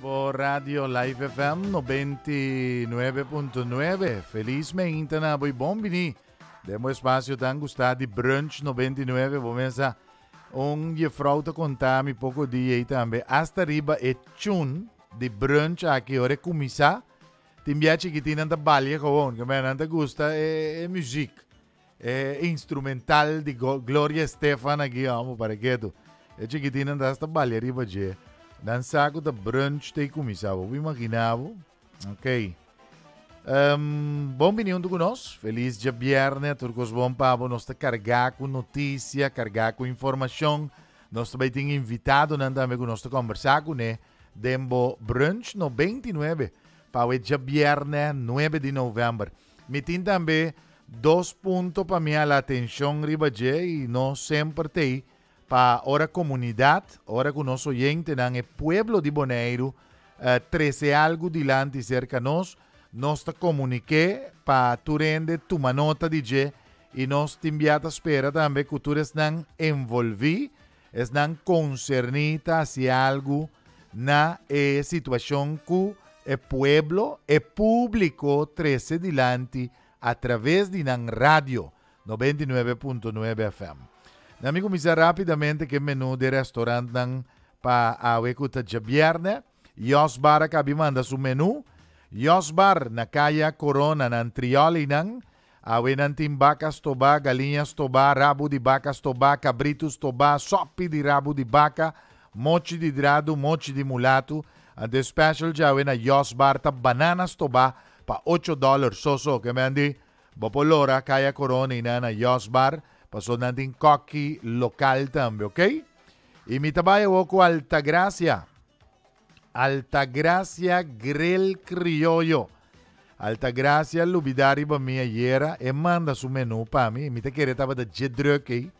Vou Radio Live FM 99.9. Felizmente na voi bombini. Demo espaço tan de brunch 99. Vou pensar onde frauta contami pouco dia e também. Hasta riba e chun de brunch aqui ore cumisa. Tem viagem que tem tanta balia com que me anda gusta é, é música. É instrumental de Gloria Stefana aqui, amo para que tu. É chiquitina da esta balia riba de. Dansaco da brunch tem começava. Eu imaginava. Ok. Um, ehm, bom vinho do nós. Feliz dia viernes. Turcos bom pavo. Nós te cargar com notícia, cargar com informação. Nós também tem invitado, né? Também com nós conversar com, né? Dembo brunch no 29. Para o dia viernes, 9 de novembro. Me tem também dois pontos para minha atenção, Ribadje, E nós sempre tem para ora comunidade, ora que o nosso oyente não é Pueblo de Boneiro, uh, eh, 13 algo de lá cerca de nós, nós te comuniquei para tu rende tu manota DJ e nós te enviamos a espera também que tu não envolvi, não concernida se algo na eh, situação que é pueblo é público 13 dilante através de nan rádio 99.9 FM. Nami começar rapidamente que menu de restaurante para a Wecuta de Viernes. Yos Bar acabei manda su menu. Yos Bar na caia Corona na Trioli nan. Awe nan tim toba galinhas toba rabo de vacas toba cabritos toba sope de rabo de vaca, mochi de drado, mochi de mulato. A the special já awe na Yos bananas toba pa 8 dólares. Soso que me andi. Bopolora, caia Corona e na Yos Bar. Pasó nantin coque local también, ¿ok? Y mi Alta Gracia, Altagracia. Altagracia Grill Criollo. Altagracia Lubidari para mí ayer. Y eh, manda su menú para mí. Mi te quiere estar de Jedröki.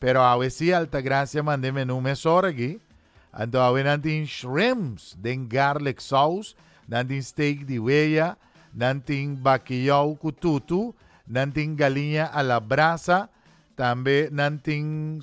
Pero a veces Alta Altagracia mandé menú mesor aquí. Ando a nantin shrimps, den garlic sauce, nantin steak de huella, nantin baquillao cututu, nantin galinha a la brasa. tambe nanting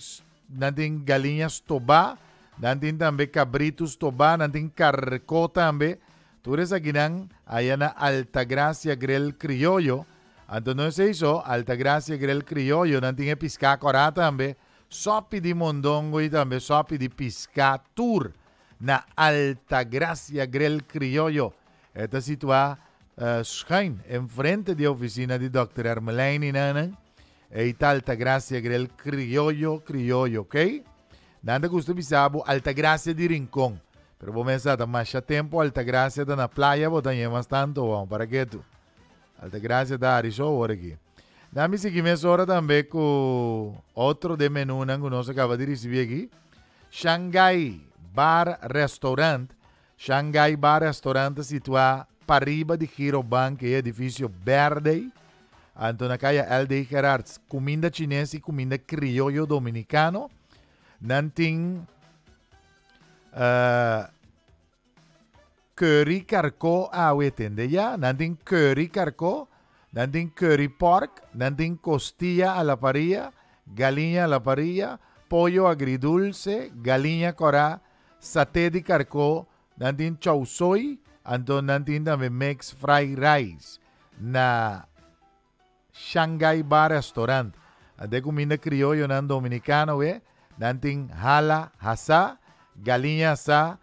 nanting galinhas tobá, nanting tambe cabritos tobá, nanting carco tambe. Tures aguinan ayana Altagracia Grel Criollo. Antônio se hizo Altagracia Grel Criollo, nanting episcá corá tambe. Sopi de mondongo e também sopi de piscá tour na Altagracia Grel Criollo. Esta situada uh, eh, schuin, enfrente de oficina de Dr. Ermelijn in Annen e Altagracia Grel Criollo, Criollo, ok? Nada gusto bisabo, Altagracia de rincão. Pero vou pensar, mas já tempo, Altagracia da na praia, vou também mais tanto, vamos para que tu? Altagracia da Arisho, ora aqui. Dá-me seguimento agora também com outro de menu que nós acabamos de receber aqui. Xangai Bar Restaurant. Xangai Bar Restaurant situado para riba de Hero Bank, edifício Verde. el de Gerards, Comida chinesa y comida Criollo Dominicano, Nantín, eh, Curry carco. Ah, ya, Nantín Curry carco. Nantín Curry Park, Nantín Costilla a la parilla, Galinha a la parilla, Pollo Agridulce, Galinha Corá, Saté de carco. Nantín Chausoy, Anton Nantín también mix Fry Rice, Na Shanghai Bar Restaurant. ade minda criollo nan dominicano, ve, Dantin hala hasa, galinha sa,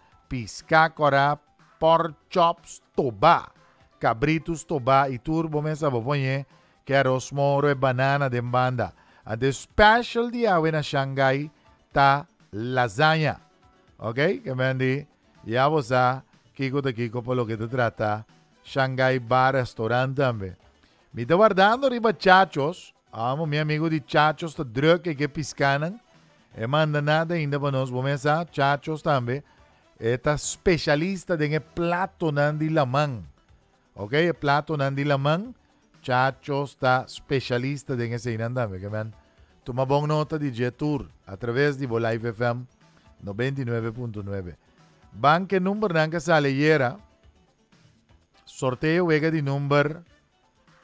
cora, pork chops toba, cabritos toba y turbo mesa boponye, que arroz moro e banana de banda. And special dia we Shanghai ta lasaña. ¿Ok? Que me ya vos a Kiko te Kiko por lo que te trata. Shanghai Bar Restaurant también. me está guardando riba chachos. Amo meu amigo de chachos, tá drunk que piscanam. E manda nada ainda para nós. Vou começar, chachos também. Está especialista em plato de lamão. Ok? Plato de lamão. Chachos está especialista em esse também. Que man, toma boa nota de jetour tour através de Live FM 99.9. Banque número que sale Sorteio, vega de número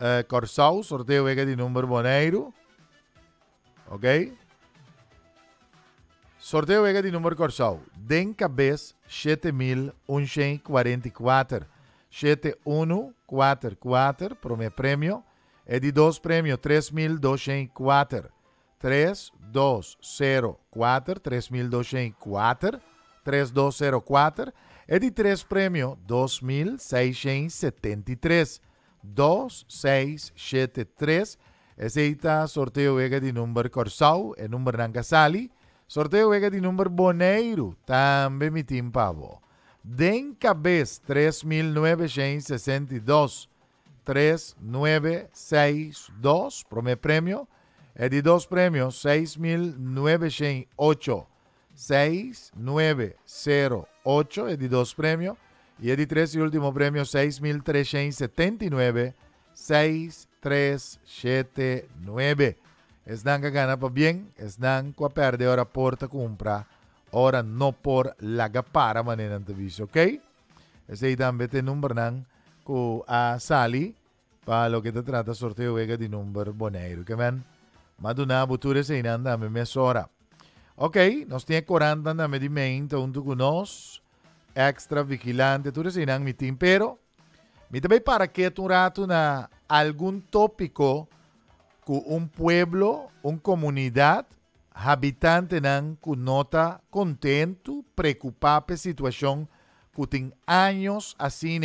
uh, Corsau, sorteio é de número Boneiro. Ok? Sorteio é de número Corsal. Den cabeça 7144. 7144 para prêmio. É de dois prêmios, 3204. 3204, 3204, 3204. É de três prêmios, 2673. 2673. Eseita sorteo vega de número Corsau, el número Nangasali. Sorteo vega de número Boneiro, también mi timpavo. Den cabeza 3962. 3962, Promet premio. Es de dos premios, 6908. 6908, es de dos premios. Y el 3 y último premio 6379. 6379. tan que gana para pues bien, tan que perde ahora por la compra, ahora no por la para manera de ¿ok? Ese ahí también te nombran con a Sally para lo que te trata sorteo vega de número bonero, que ven? Maduna, buture, se inanda, me mesora. Ok, nos tiene 40 también de mente, un nosotros extra vigilante tudo no, mi pero me para que tu rato algún algún tópico con un pueblo, una comunidad, habitante nan nota contento, preocupado situación, que tiene que tiene años así,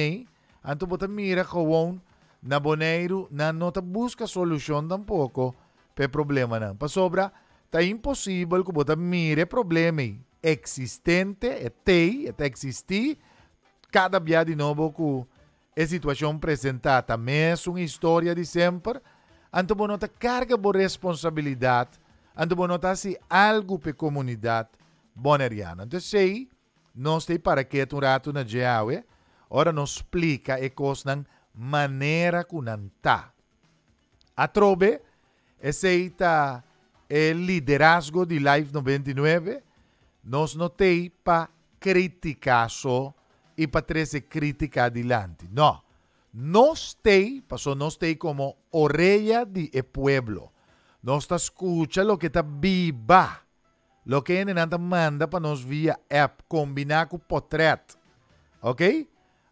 mira gewoon na boneiro na nota busca solución tampoco para problema não. pa sobra ta imposible que mire mire problema existente, é TEI, é existir, cada dia de novo com a situação apresentada, mesmo história de sempre, então você nota carga por responsabilidade, então você nota se algo para a comunidade boneriana. Então, sei, nós temos para que um rato na Geawe, eh? ora nos explica e coisa maneira que não está. A trobe, esse eh, o liderazgo de Live 99, Nos notei para criticar y e y para trazer crítica adelante. No, nos notéis, pasó, nos notéis como orella de pueblo. Nos escucha escucha lo que está viva. Lo que en nada manda para nos via app combinar com potret. Ok?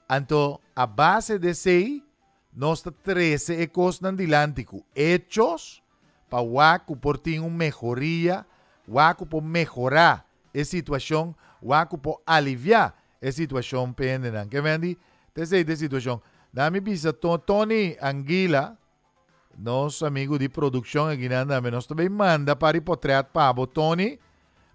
Entonces, a base de sei, nos está 13 cosas adelante. Hechos para o por ti un mejoría, o por mejorar. e situação waku po alivia e situação pendenan. Que te sei de situação. Dami pisa Tony Anguila, nosso amigo de produção aqui na Andame, nos também manda para hipotreat pabo Tony.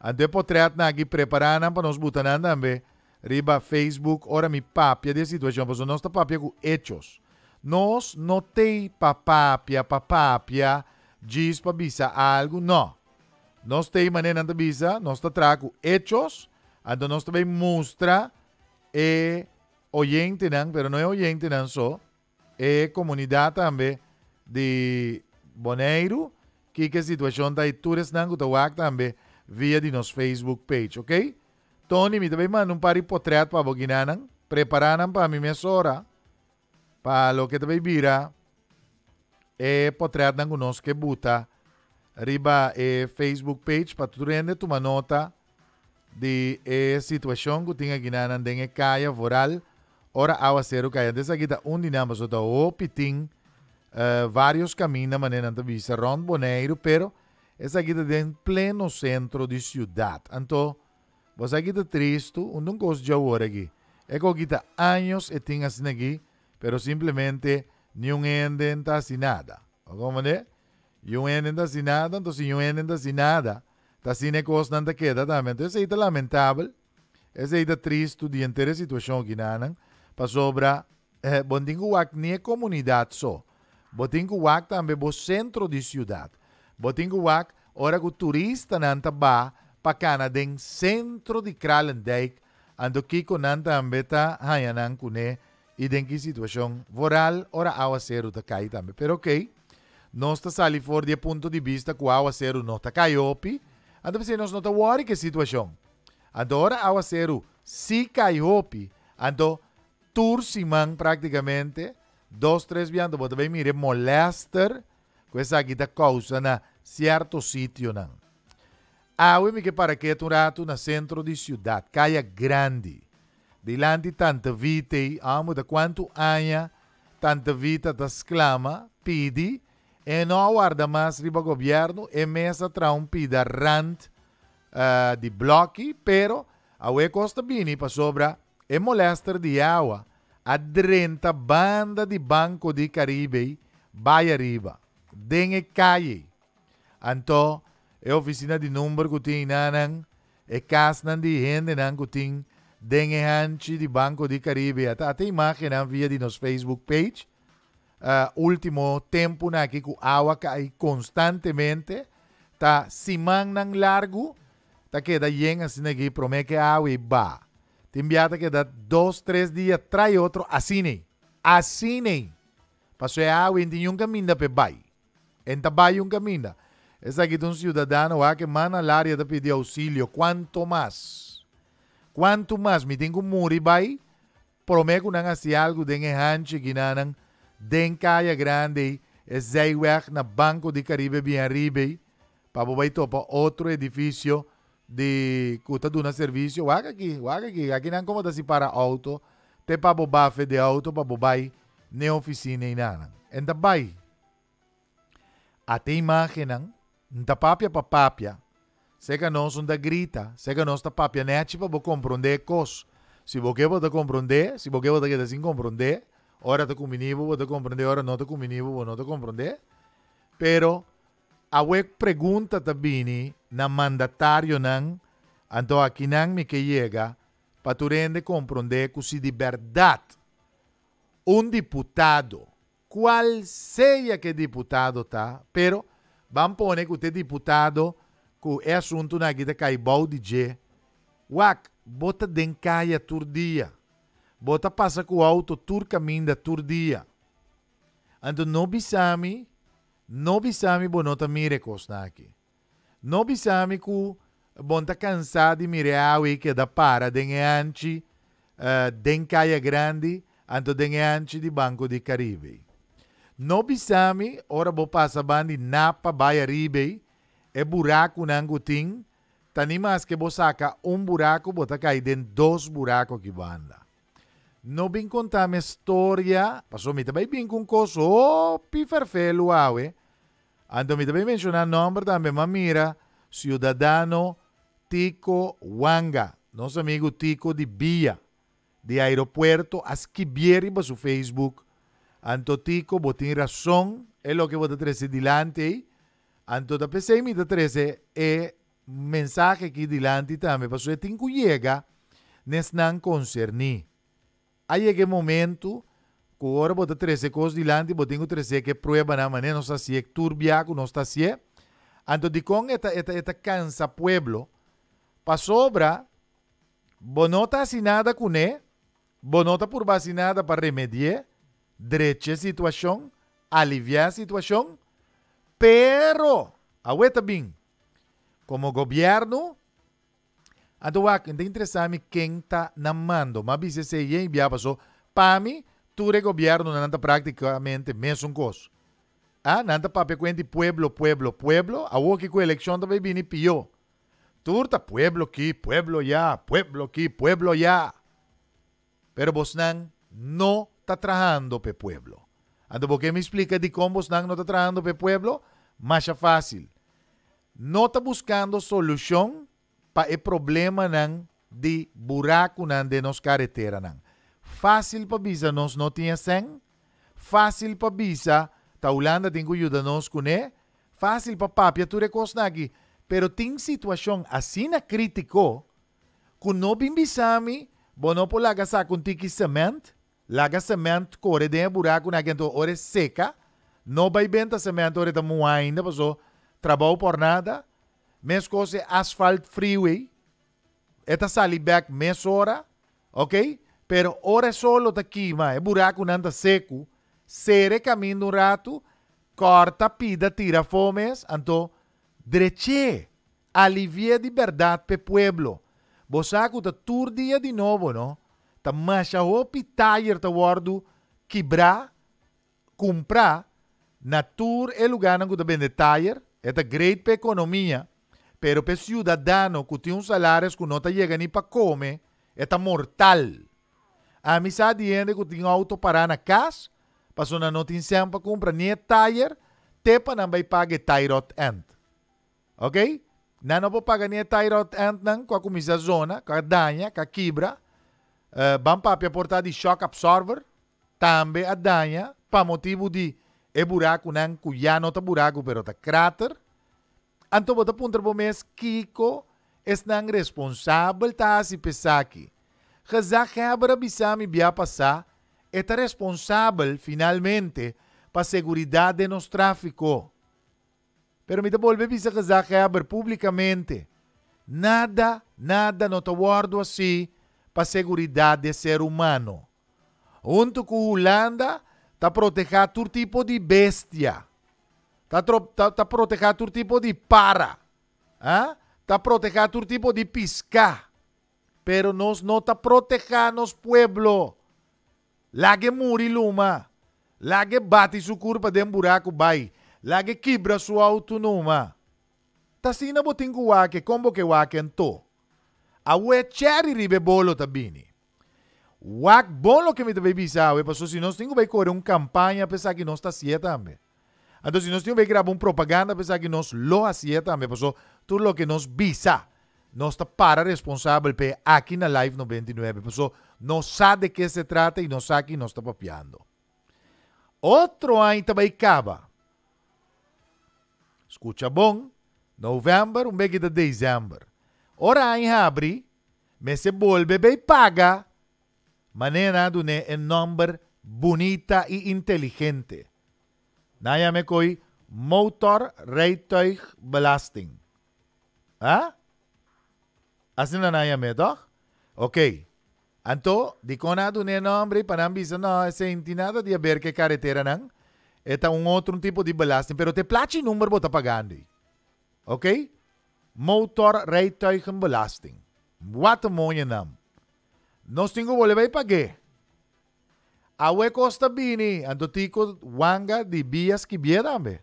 Ante hipotreat na aqui preparana para nós botar na Andame. Riba Facebook, ora mi papia de situação, pois nós tá papia com hechos. Nós notei papapia, papapia, diz para bisa algo, não. Nós temos na Antabisa, nós trago hechos, ando nós também mostra é oyente, não, pero não é oyente não só, é comunidade também de Boneiro, que que situação da Itures não, Gutawak também, via de nosso Facebook page, ok? Tony, me também manda um par de portretos para Boginanan, prepararam para mim minha sora, para o que também vira, é portreto não conosco que buta, riba é Facebook page para tu render uma nota de eh, é, situação que tinha aqui na Nandem caia voral ora ao acero caia dessa aqui tá um dinamo só tá o pitim eh, vários caminhos na maneira da vista Ron Boneiro pero essa aqui tá em pleno centro de cidade então você aqui tá triste um não gosto de hora aqui é que aqui tá anos e tem assim aqui pero simplesmente nenhum ende está assim nada como é UN da si nada, entonces UN da si nada. Tá assim é coisa não queda também. Então, isso aí tá lamentável. Isso aí tá triste de inteira situação que não. Para sobra, eh, bom tem que nem é comunidade só. Bom tem que também o centro de cidade. Bom tem que ora que turista não tá ba pa Canadá den centro de Kralendijk. Ando Kiko não também tá hayanan kune. E tem que situação voral, ora água zero tá cair também. Pero ok nós está sali for de ponto de vista que a aguaceiro não está caiopi. Então, se nós nota está worry que situação. Agora, o aguaceiro se ando então, turciman praticamente, dois, três viando, mas também mire, molestar com essa guita causa na certo sítio, não. Ah, eu me que para que um rato no centro de cidade, caia grande. Dilante tanta vida, amo de quanto anha, tanta vida da exclama, pide, e é, não aguarda mais riba governo e mesa tra um rant uh, eh, de bloque, pero a UE Costa Bini para sobra e molestar de água adrenta banda de Banco de Caribe vai arriba, den e calle. Anto é oficina de número que tem nanan, e casnan de gente nan que tem den e hanchi de Banco de Caribe. Até, até imagem via de nos Facebook page, uh, último tempo na né, que o água cai constantemente. Tá simang largo. Tá que da assim aqui, promete que água e ba. Tem biata que dá dois, três dias, trai outro, assim Assine. Passou a água e tem um caminho para bai. Então bai um caminho. Essa aqui tem um cidadão lá que manda a área da pedir auxílio. Quanto mais? Quanto mais me tem que morrer, bai? Promete que não assim algo, tem que rancho que não Denk Kaya Grande es Zeyweg na Banco de Caribe bien ribe. Para vai topa outro edifício de de um serviço. Waga aqui, waga aqui. Aqui não como se para auto. Te para bobafe de auto, para bobai, ne oficina e nana. Enda bai. Até imaginam. da papia para papia. Seca nós da grita, seca nós está papia nete para compreender cos. Se você pode compreender, se você pode assim compreender, ora te comprendí, vou te compreender ora não te comprendí, vou não te compreender, Pero, a pergunta tabini na mandatario nan, anto aqui nan me que llega, para tu rende comprender que se de verdade um deputado, qual seja que deputado tá, pero vamos pôr que o teu deputado que é assunto na guida caibol DJ, uac, bota dencaia turdia. dia bota passa com o auto tur caminho da tur dia. Ando não bisami, não bisami bonota mire aqui. Não bisami co bonta cansado de mire a que da para den anchi uh, eh, den caia grande, ando den anchi di de Banco de Caribe. Não bisami, ora bo passa bandi napa baia ribe, é buraco nangutim, tá que bo saca um buraco, bota cai den dois buracos que banda. No bin contame historia, pasó mi bien bin un coso, oh, fe Anto mi também menciona nombre también mamira, ciudadano Tico Wanga, Nos amigo Tico de Bia, de aeropuerto, asquibieri para su Facebook. Anto Tico, botin razón es lo que vota tres delante dilante, ¿eh? anto da mi te 13. E mensaje que dilante también. passo de este llega, nesnan concerni. Aí é que momento, agora bota 13 coisas diante, botinho 13 que prova na maneira, ¿eh? não está se é turbiaco, não está se é. Anto de com esta, esta, esta cansa pueblo, pa sobra, bonota assinada com né, bonota por vacinada para remediar, dreche situação, aliviar situação, pero, aguenta bem, como governo, Ato wak, hindi interesami ¿Quién está namando. Mas se se y ya paso, pami, ture gobyerno gobierno nanta praticamente un coso. Ah, nanta pape cuente pueblo, pueblo, pueblo, a wo ki elección eleksyon bini piyo. Turta pueblo ki, pueblo ya, pueblo aquí, pueblo ya. Pero Bosnan no está trabajando pe pueblo. Ando porque me explica de cómo Bosnan no está trabajando pe pueblo, más fácil. No está buscando solución pa e problema nan de buraco nan de nos carretera nan. Fácil para bisa nós não tinha sem. Fácil para bisa ta Holanda tem que ajudar nós com né. Fácil para papia tu recosna aqui. Pero tem situação assim na crítico que não bem bisami bono por laga sa com tiki cement. Laga cement corre de buraco na gente ore seca. Não vai benta cement ore da moainda, passou trabalho por nada. Mes cose é asfalt freeway. Esta sali back mes hora. Ok? Pero hora solo tá aqui, mas é buraco não anda seco. Sere caminho um rato. Corta, pida, tira fomes. Então, dreche. Alivia de verdade pe pueblo. Bosaco tur dia de novo, não? ta macha hopi tayer tá wardo. Quebrar. Comprar. Natur é lugar na que tá tire. tayer. É great para economia. Pero para el ciudadano que tiene un salario que não te llega para comer, está mortal. A amizade ainda que tem auto parar na casa, para passou na notícia para comprar nem tire, para não vai pagar tirot end. Ok? Não não vou pagar nem tirot end não, com a comissão zona, com a danha, com a quibra. Uh, vão para portar de shock absorver, também a danha, para motivo de é buraco não, que já não está buraco, pero está cráter. Anto bota punter bomes Kiko esnang responsável tá si pesaki. Kaza quebra bisami bia passar está responsável finalmente para a segurança de nosso tráfico. Pero me devolve bisa kaza quebra publicamente. Nada, nada não está guardo assim para a segurança do ser humano. Junto com a Holanda, está protegendo todo tipo de bestia. Está trop, está tipo de para. Está Ta proteja tur tipo de pisca. Pero nos no ta protejanos pueblo. La que muri luma. que bate su curva de un buraco La que quibra su autonoma. Ta sina botingu wake combo que wake to. agua cherry ribe bolo tabini. Wak bolo que me te pisado, Pasó si no tengo que correr un campaña pesar que no está cierta también. Entonces, si nós tiene que grabar propaganda, apesar que nos lo hacía También pasó pues, todo lo que nos visa, nós está para responsable, pe aqui na Live 99. pasó. Pues, no sabe de qué se trata e sabe aqui nos está papiando. Outro ano em acaba. Escucha, bom. Novembro, um pouquinho de dezembro. Ora en abril, me se vuelve, y paga. Manera do né, é número bonita e inteligente. નાયામે motor motor રૈતૈહ બલાસ્ટિંગ ¿Ah? na nayame meto? Ok. Anto, diconado un nombre para mí, no, ese intinado de ver qué carretera nan. Eta un otro tipo de belasting, pero te plachi número bota pagandi. Ok? Motor rijtuigen belasting. Wat No nan? naam. Nos tingo pa pagué. Awe Costa Bini, andotiko Wanga, di bias que biedambe.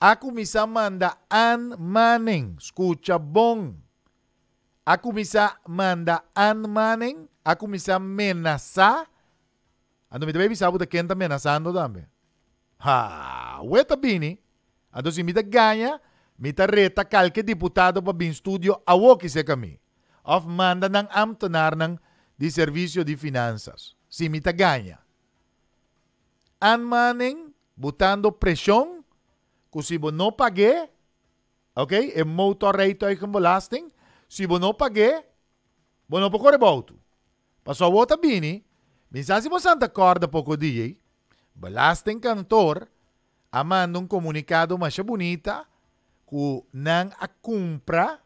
Aku misa manda an manen, escucha bon. Aku misa manda an manen, aku misa menasa. Ando mi te baby sabe que está amenazando dame. Ha, ta bini. Ando si mita ganha, mita reta calque diputado pa bin studio awo woki se kami. Of manda ng amtonar ng di servicio de finanzas. si mitagaya. Anmanen botando pressão, que si vos no pagué, ok, el motor reito ahí como lasting, si não no bono vos no puedo a Pasó otra bini, pensás si mo santa corda poco DJ, belasting cantor, amando un comunicado más bonita, que não a compra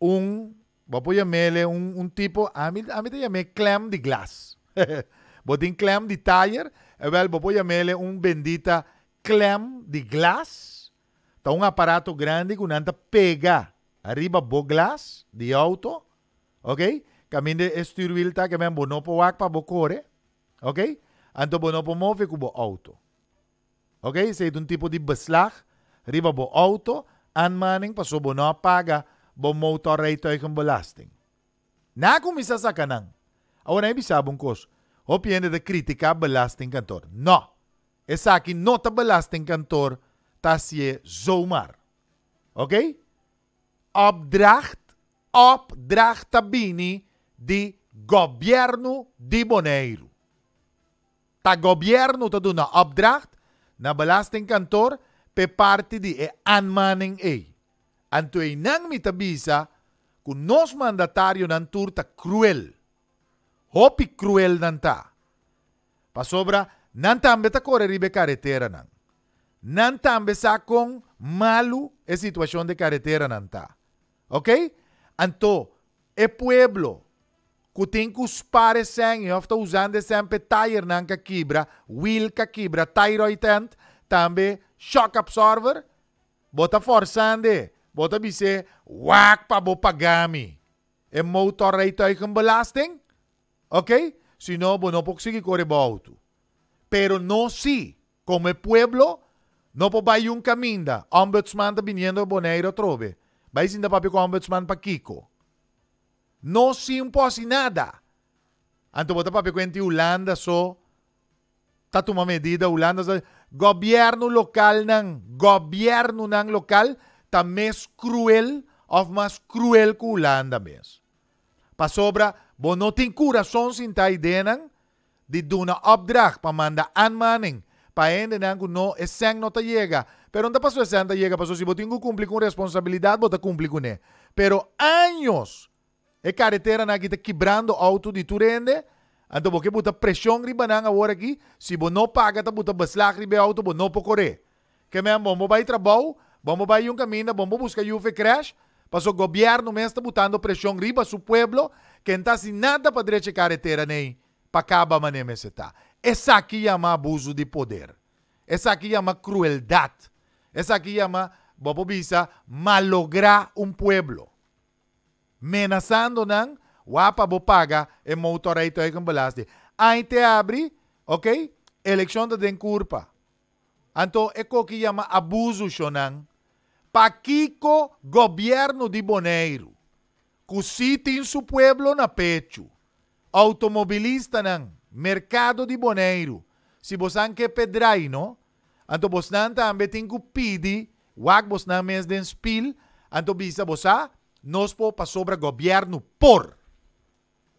un, vou chamar um, um tipo, a mim, a clam de glass. Botín Clam di Tire e bel puoi chiamare un bendita Clam di Glass. È un apparato grande con una pega arriba bo glass di auto. Ok? Caminde e stirvilta che abbiamo bonopo wakpa bo core. Ok? Anto bonopo move cubo auto. Ok? Se è un tipo di beslag, riba bo auto, aanmaning paso bono paga bo motor rijtuigenbelasting. Na kumisa sa kanang. Ahora sabe un cosa. Opinión de crítica belasting cantor. No. Esa aquí nota belasting cantor está se zoumar. ¿Ok? Opdracht, opdracht tabini de governo de Boneiro. Tá governo tá dando opdracht na belasting cantor, pe parte di e anmaning e. Anto e nang mitabisa kun nos mandatario nan turta cruel hopi cruel nanta. Pasobra, nanta ambe ta ribe carretera nan. Nanta ambe sa con malu e situación de carretera nanta. Ok? Anto, e pueblo, que tem que os pares e ofta usande sempe tire nan ka kibra, wheel ka tire thyroid tent, também shock absorber, bota forsande, bota bise, wak pa bo pagami. E motor aí tá com belasting, ¿Ok? Si no, bueno, pues con el auto. Pero no si, como pueblo, no por pues ir un caminda. Ombudsman está viniendo boneiro trove. ir sin el con ombudsman para Kiko. No si un hacer nada. Antes bota papi con Holanda so. está tomando medida Holanda. So. Gobierno local nan, gobierno nan local está más cruel, of más cruel que Holanda Para sobra cura duna corazonsintaidenen, die doen een opdracht, pamanda aanmaning. Paende nangu no esang nota llega. Pero no pasó esang llega, pasó si botingu cumpli con responsabilidad, bota cumpli con ne. Pero años, e carretera na que quebrando auto de turende, então porque bota pressão ribanan agora aqui, se bo não paga, tá bota beslag ribe auto, bo não pocoré. Que mesmo, bombo vai trabalho, bombo vai um caminho, bombo busca juve crash, passou governo mesmo está botando pressão riba seu pueblo, quem está sem nada para direita de carreteira nem para acaba mané você está. Essa aqui chama é abuso de poder. Essa aqui chama é crueldade. Essa aqui chama, bobo bisa, malograr um pueblo. Menazando O APA bo paga, e motor aí com balaste. Aí te abre, ok? Eleição de den culpa. Então, é o que chama abuso, Shonan. Paquico, governo de Boneiro. Kusitin su pueblo na pecho. Automobilista nan, mercado de boneiro. Si bosan que pedrai, no? Anto bosnan tambe tem pidi, wak bosnan mes den spil, anto bisa bosa, nos po pasobra gobyerno por.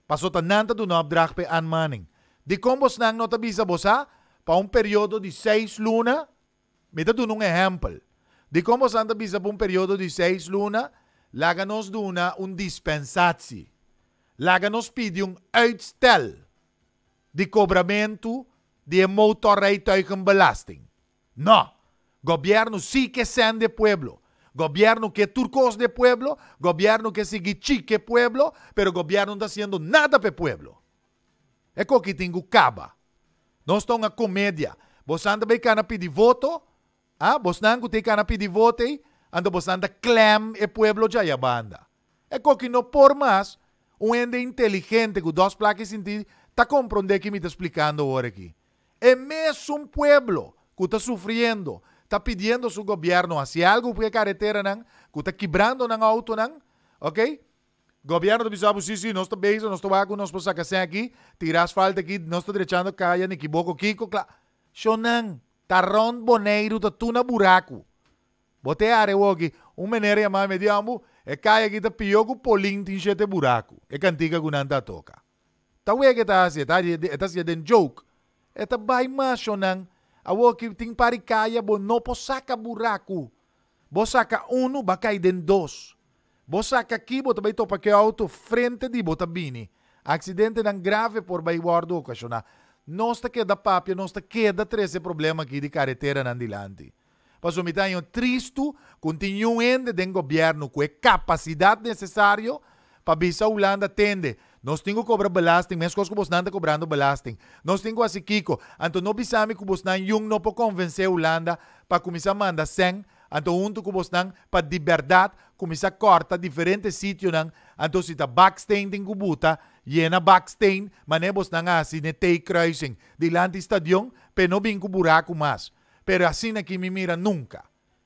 Paso tananta do nobdrag pe anmaning. De combos nang nota bisa bosa, para um período de seis luna, meta me dá um exemplo. De como Santa Bisa para um período de seis luna Laganos duna un dispensazzi. Láganos pide un uitstel. De cobramento de belasting. No. Gobierno sí que sean de pueblo. Gobierno que turcos de pueblo. Gobierno que sigue chique pueblo. Pero gobierno no está haciendo nada para pueblo. que tengo caba. no una una comedia. Vos anda bem cana pedir voto. Ah, vos não tem a pedir voto ando bostanda clam e pueblo jaya banda. É coquino não por mais, um ende inteligente com duas placas em ti, tá compreendendo que me tá explicando agora aqui. É mesmo um pueblo que está sofrendo, está pedindo seu governo assim algo porque carretera não, que está quebrando não auto não, ok? Governo do Bisabo, sim, sim, nós estamos beijo nós estamos com nós para sacar aqui, tirar asfalto aqui, nós estamos deixando caia, não equivoco, Kiko, claro. Shonan, tá rondo boneiro, tá tu buraco. Boteare aqui, um meneria mais mediano, e caia que tá pior que o polim tinha buraco, e cantiga que não anda toca. Tá ué que tá assim, está assim de joke, e tá bai macho não, a woki tem paricaia, bo não po saca buraco, bo saca um, ba cai den dois. Bo saca aqui, bo também topa que auto frente de botabini. Acidente não grave por bai guardo ocasionar. Nosta queda papia, nosta queda 13 problema aqui de carretera na dilante. Paso mi tenho triste, continuamente tem governo com a capacidade necessária para bisa Holanda atende. Nós temos que cobrar belasting, mesmo coisas que você não está cobrando belasting. Nós temos que fazer Kiko, então não pensamos que você não, não pode convencer a Holanda para começar a mandar 100 Anto junto com você para de verdade começar a cortar diferentes sítios. Anto se está backstain em Cubuta, llena backstain, mas não você não assim, não tem cruzing. De lá no estádio, para não vir com buraco mais pero assim que me mira nunca.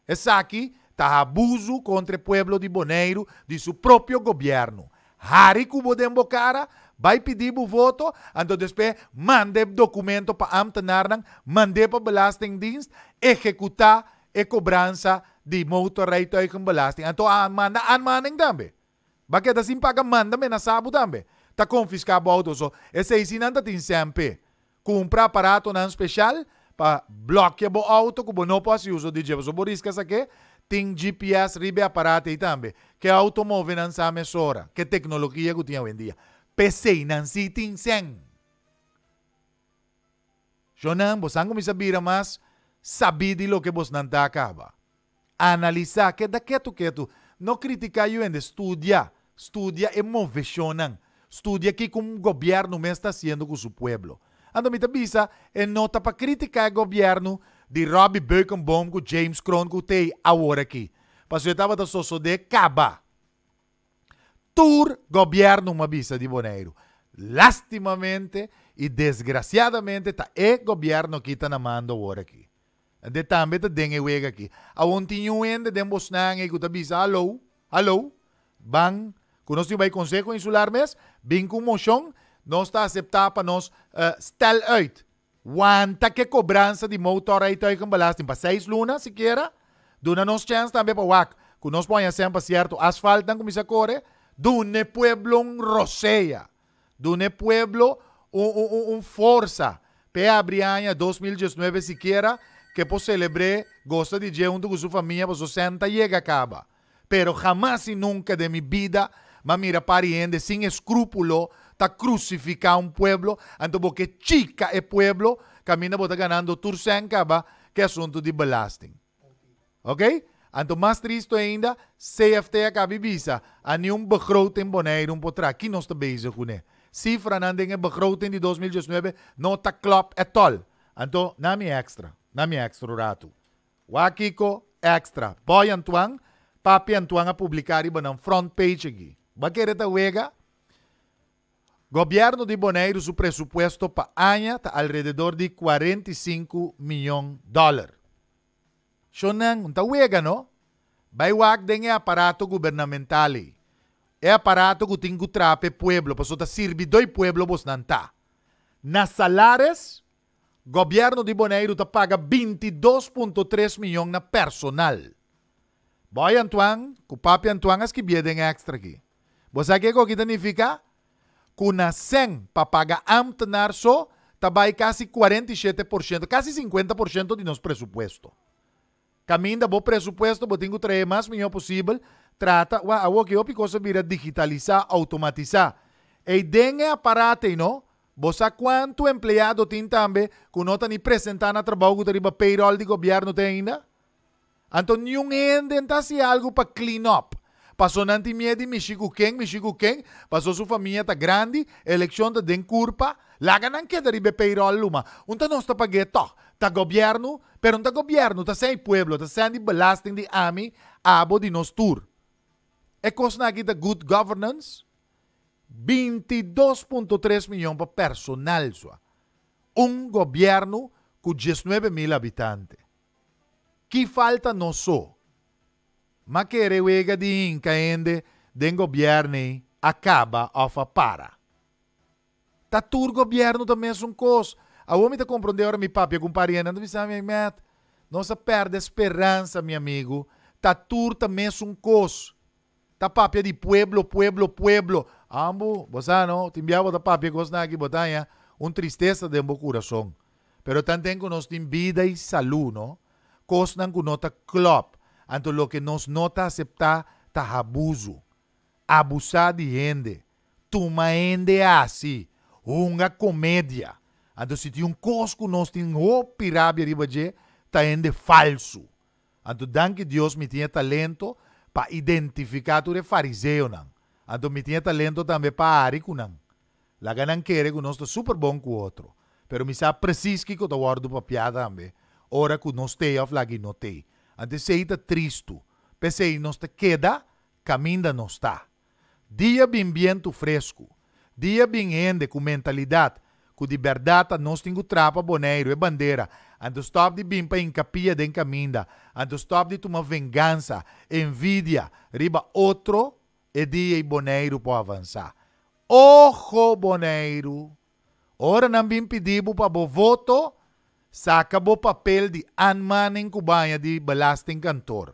Essa aqui tá abuso contra o povo de Boneiro de seu próprio governo. Harry Cubo de Embocara vai pedir o voto, então depois mande documento para ambtenaren, mande para Belastingdienst, executar e cobrança de Belasting. Então ah, manda aanmaning ah, também. Bakit assim paga manda me nasabo também. Tá confiscado o auto, so. Esse é ensinando-te sempre. Comprar aparato não especial, pa bloque bo auto que não posso usar DJ. So por isso que essa aqui tem GPS ribe aparate e também. Que automóvel não sabe sora. Que tecnologia que tinha hoje em PC não se tem sem. Jonan, você não me sabia mais. Sabi de lo que você não tá acaba. Analisar que da quieto tu, Não criticar eu ainda. Estudia. Estudia e move Jonan. Estudia que como o governo está fazendo com o seu povo andam a bisa é nota para criticar o governo de Robbie Birkenbaum com James Cron que tem agora aqui. Mas eu estava da sosso de caba. Tur governo uma bisa de Boneiro. Lastimamente e desgraciadamente está esse governo que está namando agora aqui. De também está dengue wega aqui. A ontem um ende de Bosnan e que está bisa, alô, alô, ban, conosco vai consejo insular mes, vim com mochão, não está a aceitar para nós uh, eh, stel uit. Quanta que cobrança de motor aí tem com balasting para seis lunas, sequer. Duna nos chance também para o WAC. Que nós ponhamos sempre certo asfalto, como se corre. Duna pueblo um roceia. duna pueblo um, um, um força. Pé abrianha 2019 sequer. Que por celebrar, gosta de dia junto com sua família, para 60 chega acaba. Pero jamais e nunca de minha vida, mas mira, pariente, sem escrúpulo, está crucificando un pueblo, entonces porque chica el pueblo, camina por ganando Tursenka, va, que asunto de blasting, Ok? Anto más triste ainda, CFT acaba visa. A un begroting boneiro um potrá. no nós estamos bezig com Cifra não tem begroting de 2019, no está klop at all. Anto, na extra. Nami extra rato. Wakiko, extra. Boy Antoine, papi Antoine a publicar e front page ¿Va a querer ta wega? governo de Bonaire, o presupuesto para ao tá alrededor de 45 milhões de dólares. Shonan, un tawega, que Baiwak den é aparato governamental. É aparato que tem que trape povo para sota sirve do pueblo vos não tá. Nas salários, governo de Bonaire está paga 22.3 milhões na personal. Boy Antoine, com papi Antoine, as que viedem extra aqui. Você sabe o que significa? pagar papaga Amtnarso também casi 47%, casi 50% de nosso presupuesto. Caminha bom presupuesto, vou tenho três mais melhor possível. Trata, o que eu picoso vira digitalizar, automatizar. E dengue aparato, não? Bosa quanto empregado tin também que não está nem apresentando a trabalho que payroll de governo tem ainda? Então, nenhum ende está se algo para clean up. Pasó na miedi Michiguquém, Michiguquém, Pasó su familia tan grande, elección de curpa. la ganan que de peiro a luma. Unta no está pagueto, tá gobierno? pero unta gobierno, ta sei pueblo, tá sem blasting de ami, abo de nostur. tour. cosa coisa good governance, 22.3 millones para personal, Un gobierno con 19 mil habitantes. ¿Qué falta no soy? makerewega di inca ende den governi acaba ofa para. Tatur governo também um cos. A homem te compreendeu ora mi papi com pariente, não precisa me met. Nossa perde esperança, meu amigo. Tatur também um cos. Tá papi de pueblo, pueblo, pueblo. Ambo, bosano, timbiabo da papi gosna aqui botanya eh? Um tristeza de meu coração. Pero também que nos tem vida e saúde, no? Cos não que nota club. Então, o que nos nota aceptar aceitar está abuso. Abusar de gente. Toma gente assim. Uma comédia. Então, se tem um cosco, nós temos o pirábia de bagé, está gente falso. Então, dan que Deus me tinha talento para identificar o fariseu. Não. Então, me tinha talento também para arico. Não. La ganan quere que nós está super bom com o outro. Pero me sabe preciso que eu guardo para piada também. Ora que nós temos, lá que não tem. Anteseita tristo. Pensei, nos te queda, caminda não está. Dia bem vento fresco. Dia bem ende com mentalidade. Com liberdade, nós temos trapa, boneiro e é bandeira. Ando stop de bimpa para encapia de encaminda. Ando stop de tomar vingança, envidia. Riba outro e é dia e boneiro para avançar. Ojo, boneiro. Ora não bem pedibo para bo voto se o papel de Anman em Cubanha de Belasting Cantor.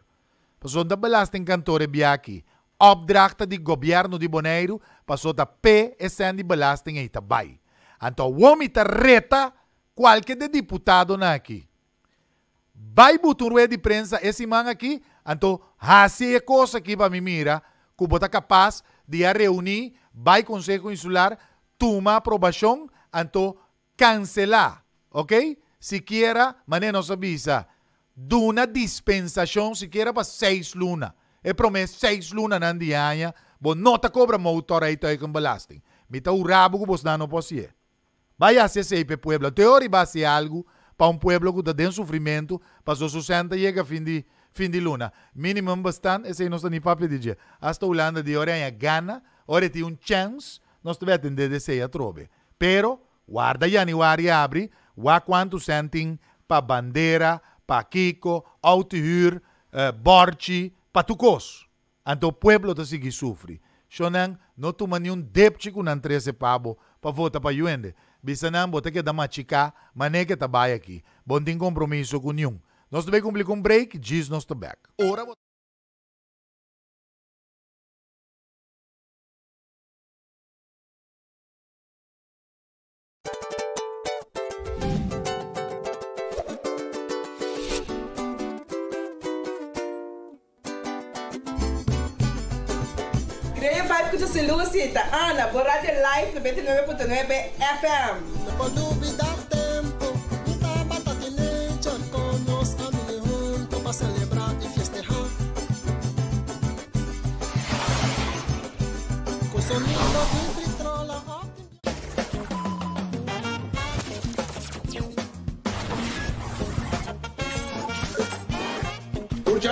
Passou da Belasting Cantor e aqui. Obdrachta de governo de Boneiro passou da PSN de Belasting e Itabai. Então, o homem está reta qualquer de deputado na aqui. Vai botar de prensa esse man aqui, então, há é coisa aqui para mim mira, que está capaz de reunir, vai Conselho Insular, tomar aprovação, então, cancelar, ok? sequer, mané não sabia, de uma dispensação sequer para seis lunas. E promessa seis lunas na bom não te cobra motor aí aí com balasting Mita o rabo que você não pode Vai a CCIP Puebla, teoria vai ser algo para um povo que está em sofrimento para passou 60 e chega fim de, fim de luna. Mínimo bastante, esse aí não está nem papo de dia. Hasta Holanda de hora em Gana, hora tem um chance, nós tivemos de descer a trobe. Pero, guarda januário abre, quanto sentem para Bandeira, para Kiko, Autihur, uh, Borchi, para Tucos. Então o povo da Sigui sofre. Shonan não toma nenhum depte com 13 pavo para votar para Yuende. Bisanam, bota que da machica mané que tabai aqui. Bom tem compromisso com nenhum. Nós também cumprimos um break, diz nós back. Ora, Estamos a Silucita, Ana, por Rádio Live 29.9 FM. Por tempo, tá de leite, conosco, celebrar festejar.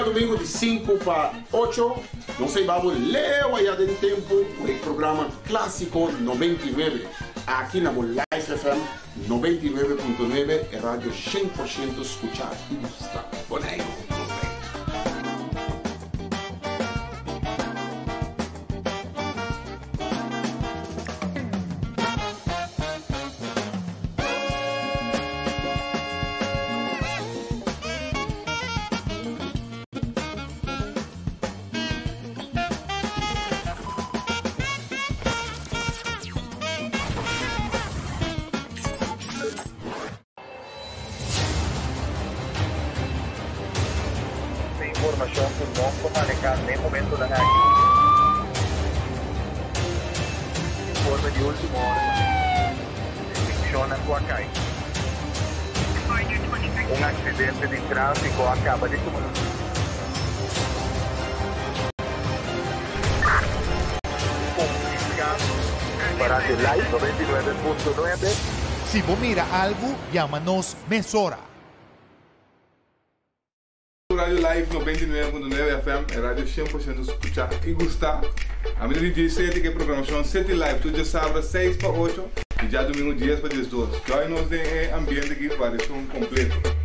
domingo de 5 para 8 sei, vamos leo allá del tempo con o programa clássico 99. aqui na Live FM 99.9 é Radio 100% escuchar e gustar. Bueno, Santos vão comunicar bem momento da reação. Informa de última hora. Funciona Coacai. Um acidente de tráfico acaba de começar. Para de live 99.9. Si vos mira algo, llámanos Mesora FM, a rádio 100% escutar e gostar. A minha DJ que é a programação 7 Live, tudo sábado 6 para 8 e já domingo 10 para 12. Join-nos em ambiente que parece um completo.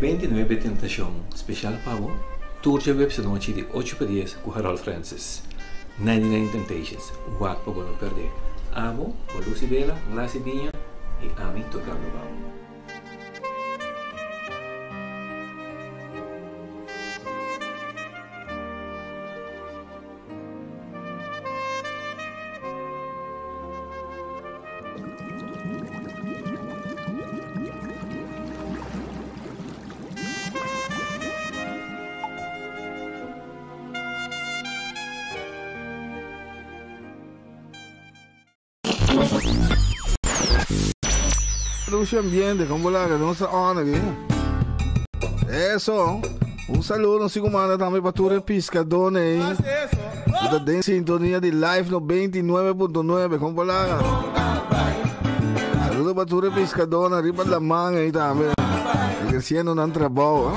29 tentação, especial para você. Turcia vi episodio di 8 per 10 con Harold Francis. 99 Temptations, o que guarda come perdere. Amo, con luce bella, grazie a e ami toccando il luce ambiente, como la que no se honra Eso. Um saludo, se comanda também para todos os pescadores, hein? Está em sintonia de live no 29.9, como lá. Saludo para todos os arriba de da manga aí também. Crescendo no trabalho,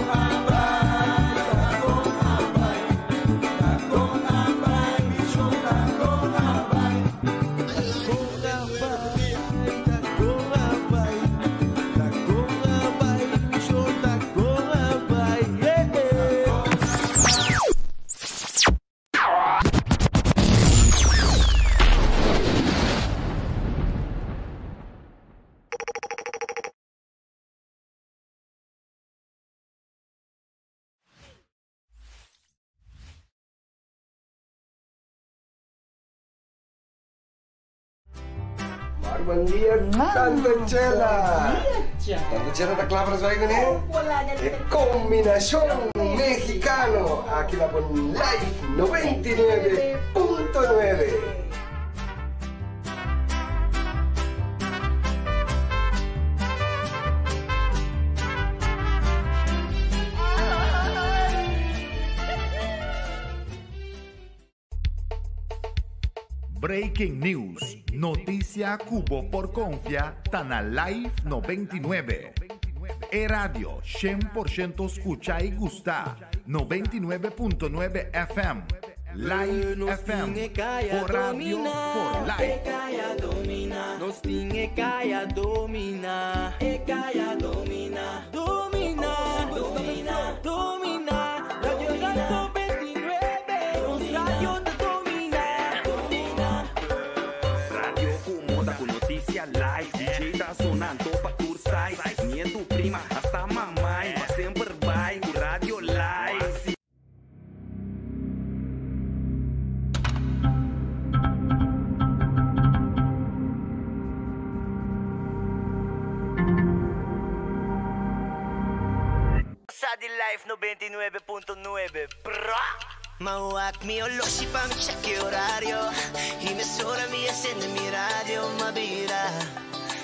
¡Buen día, Tanto chela da clavras vai venir. É ¡Combinación mexicano. aquí la con Life 99.9. Breaking News. Noticia Cubo por Confia, Tana Live 99. E-Radio, 100% escucha y gusta. 99.9 FM. Live FM. Por radio, por live. domina. domina. Domina. Domina. Bak mio lo şifam che orario mi accende mi radio Ma radyo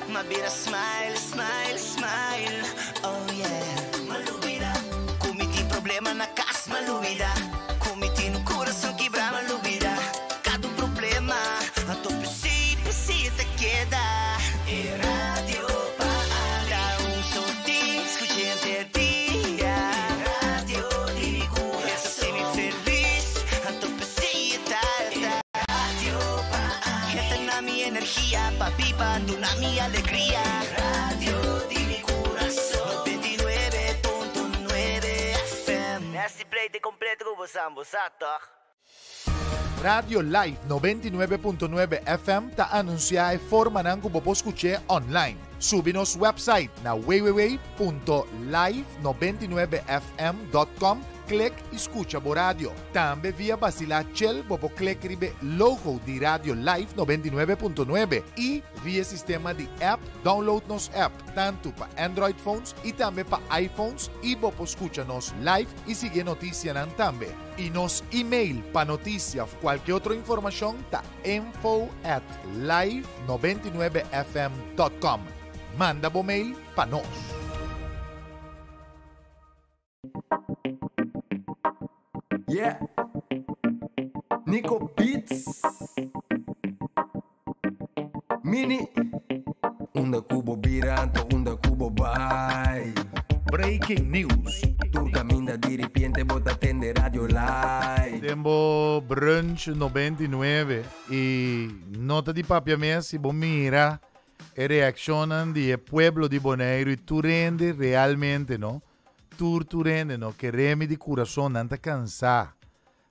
ma Mabira smile smile smile Oh yeah Ma Come ti problema na kas malubida Ah, Radio Live 99.9 FM te anuncia e forma puedes escuché online. Subinos website na www.live99fm.com escucha por Radio. También vía Basilachel Boboclec Ribe Logo de Radio Live 99.9 y vía sistema de app Download Nos App, tanto para Android phones y también para iPhones y Bobo Escúchanos Live y sigue noticia también. Y nos email para noticias cualquier otra información ta info at live99fm.com. Manda bo mail para nosotros. Yeah. Nico Beats. Mini. Unda Cubo Biranto, Unda Cubo Bye. Breaking news. Tu Minda di ripiente bota tende radio live. Tempo brunch 99 e nota di papia messi bomira e reaction di Pueblo di Boneiro e tu rendi realmente no? torturende, no queremos de coração não está cansar.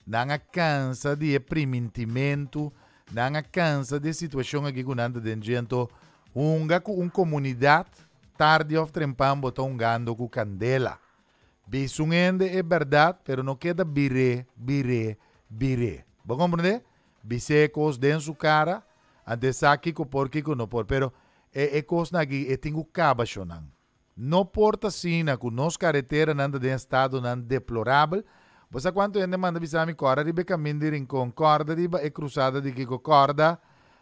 Não cansa de reprimentimento, não cansa de situação aqui com anda de gente. Uma, uma comunidade, tarde ou trempambo, está ungando com candela. Bisungende é verdade, pero não queda biré, biré, biré. Vão compreender? Bisecos dentro su cara, antes aqui, com aqui, não por, pero é, coisa aqui, é tingo cabachonan. Não porta sina que nossa carretera não anda estado não deplorável. Pois a quanto ainda manda bisami cora de becamindir em concorda de e cruzada de Kiko Corda,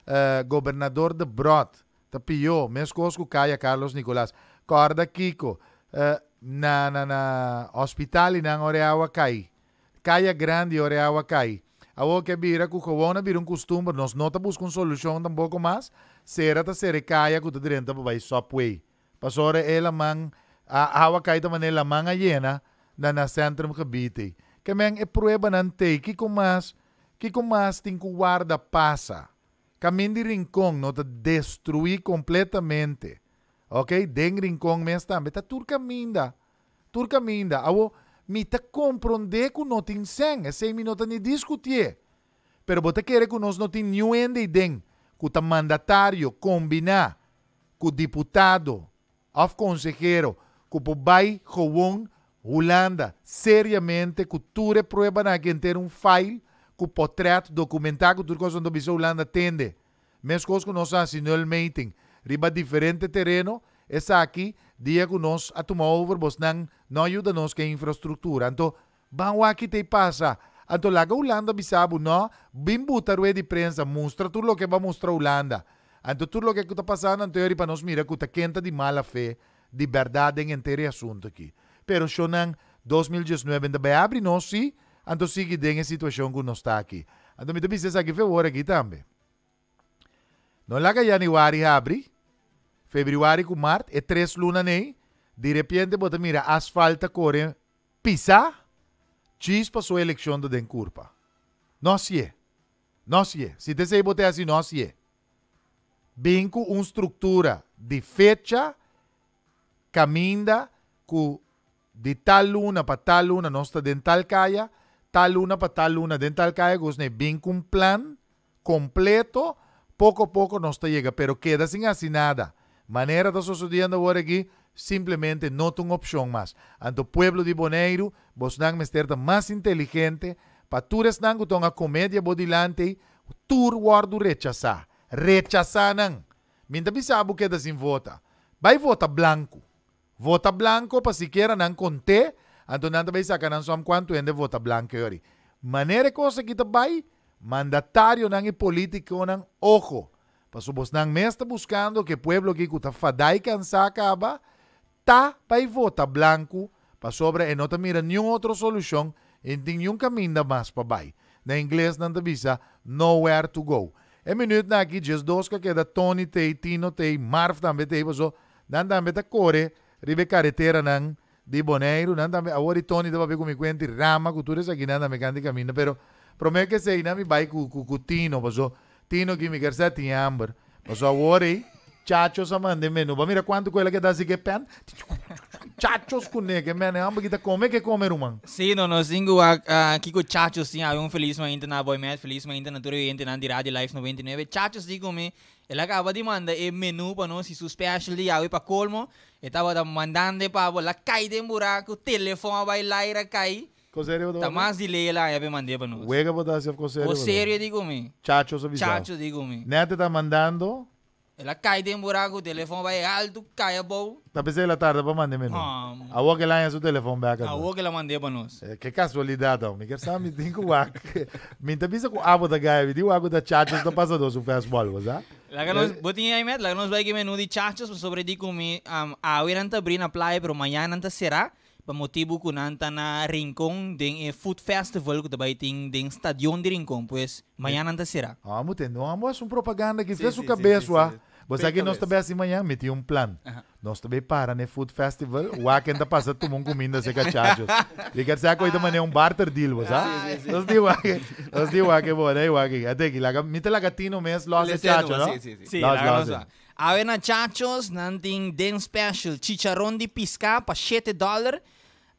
uh, governador de Brot, tapio, mescosco caia Carlos Nicolás. Corda Kiko, uh, na, na, na hospital e na Oreawa cai. Caia grande Oreawa cai. A o que vira que covona né, vira um costume, nós não tá buscando solução tampouco mais. Será que será caia que o direita para vai só pui pasore elamang ahawa kaita manela mga yena na na Centrum Cavite. Kami ang eprueba ng te, kikumas, kikumas ting guarda pasa. Kami di rincón no te destruí completamente. Ok? Den rincón mes tambe. Ta turca minda. Turca minda. Awo, mi ta comprende ku no tin sen. Ese mi no ta ni discutie. Pero bote quere ku nos no tin niuende den. Ku ta mandatario combina. Ku diputado o consejero que vai Howon, Holanda, seriamente, que ture prueba na quem ter um file que portrait documentar que tudo coisa onde a Holanda tende. Mesmo coisa que nós assinou o meeting, riba diferente terreno, essa aqui, dia que nós a tomar over, nós não, não ajuda nós que é infraestrutura. Então, vão aqui te passa. anto lá que a Holanda, bisabo, não, bem botar de prensa, mostra tudo o que vai mostrar a Holanda. Então, tudo o que está passando, para nós mira que está quente de mala fé, de verdade, em inteiro assunto aqui. Pero, Shonan, 2019 ainda vai abrir nós, sim, então, sigue bem a situação que nós está aqui. Então, me também, sabe que foi hora aqui também. Não lá que janeiro abre, fevereiro com março, é três lunas de repente, bota, mira, asfalto corre, pisar, chispa sua eleição de curva. Não se é. Não se é. Se você botar assim, não se é. vinco una un estructura de fecha, caminda de tal luna para tal luna, no está en tal calle, tal luna para tal luna, en tal calle, gusne, vin un plan completo, poco a poco no está llega, pero queda sin así nada. Manera de sucediendo ahora aquí, simplemente no una opción más. Anto pueblo de Boneiro, vos nan mesterta más inteligente, para tú una comedia bodilante, tú guardo rechazar. rechazanan. Minta Abu Queda sin vota. Vai vota blanco. Vota blanco para sequer não conter. Então não vai sacar não som quanto ainda vota blanco ori. Maneira coisa que vai mandatário não e político não ojo. Pa subos não está buscando que pueblo que está fadai cansa acaba tá vai vota blanco para sobre e não tá mira nenhuma outra solução e nenhum caminho mais para vai. Na inglês não te visa nowhere to go. E minut na ki jes doska che da Tony te Tino te Marf tambe te so dan tambe ta kore ribe carretera nan di Boneiro nan tambe awori Tony da va come quenti rama cultura sa ginan me canti cammina però promè che sei nami bai cu cu, cu Tino so Tino che mi garza ti amber so awori Ciaccio sa mande meno, ma mira quanto quella che da si che pen. chachos con que me han poquito come que comer não Sí, no no singo a uh, Kiko chachos sí, aún felizmente na boy match, felizmente na turu gente na di radio life 99. Chachos digo me ela acaba de mandar e menu para nós, isso special de água para colmo. Eu estava mandando para ela cair de um buraco, o telefone vai lá e cai. Conselho do. Tá mais delay lá, eu mandei para nós. Uega para dar seu conselho. Conselho digo me. Chachos avisado. Chachos digo me. Neto está mandando ela cai de um buraco, o telefone vai alto, cai a bol. Tá pensando na tarde para mandar mesmo? Ah, a que lá em o telefone, Beca. A que ela mandei para nós. É, que casualidade, me Quer saber, me tem que o água. Me intervisa com o água da Gaia, me diz o água da Chacha, da Passador, do faz bola, sabe? Lá que nós, é. botinha aí, lá que nós vai que menu de Chachas, sobre de comer. A hora não tá abrindo a praia, mas amanhã não será. Para motivo que não tá na rincão tem eh, Food Festival, que também tem, tem Estadion de rincão, pois amanhã não será. Ah, muito não, amor, é uma propaganda que fez o cabeça, você aqui nós também assim amanhã meti um plano. Uh -huh. Nós também para né food festival, ah. o ar que ainda passa tomando comida se cachachos. E quer dizer a coisa maneira um barter deal, você sabe? Nós digo aqui, nós digo aqui, bom, né, aqui. Até que lá, mite lá gatino mês, los chacho, não? Sim, sim, sim. Sí, los, los. Avena chachos, nanting den special, chicharrón de pisca para 7 dólares.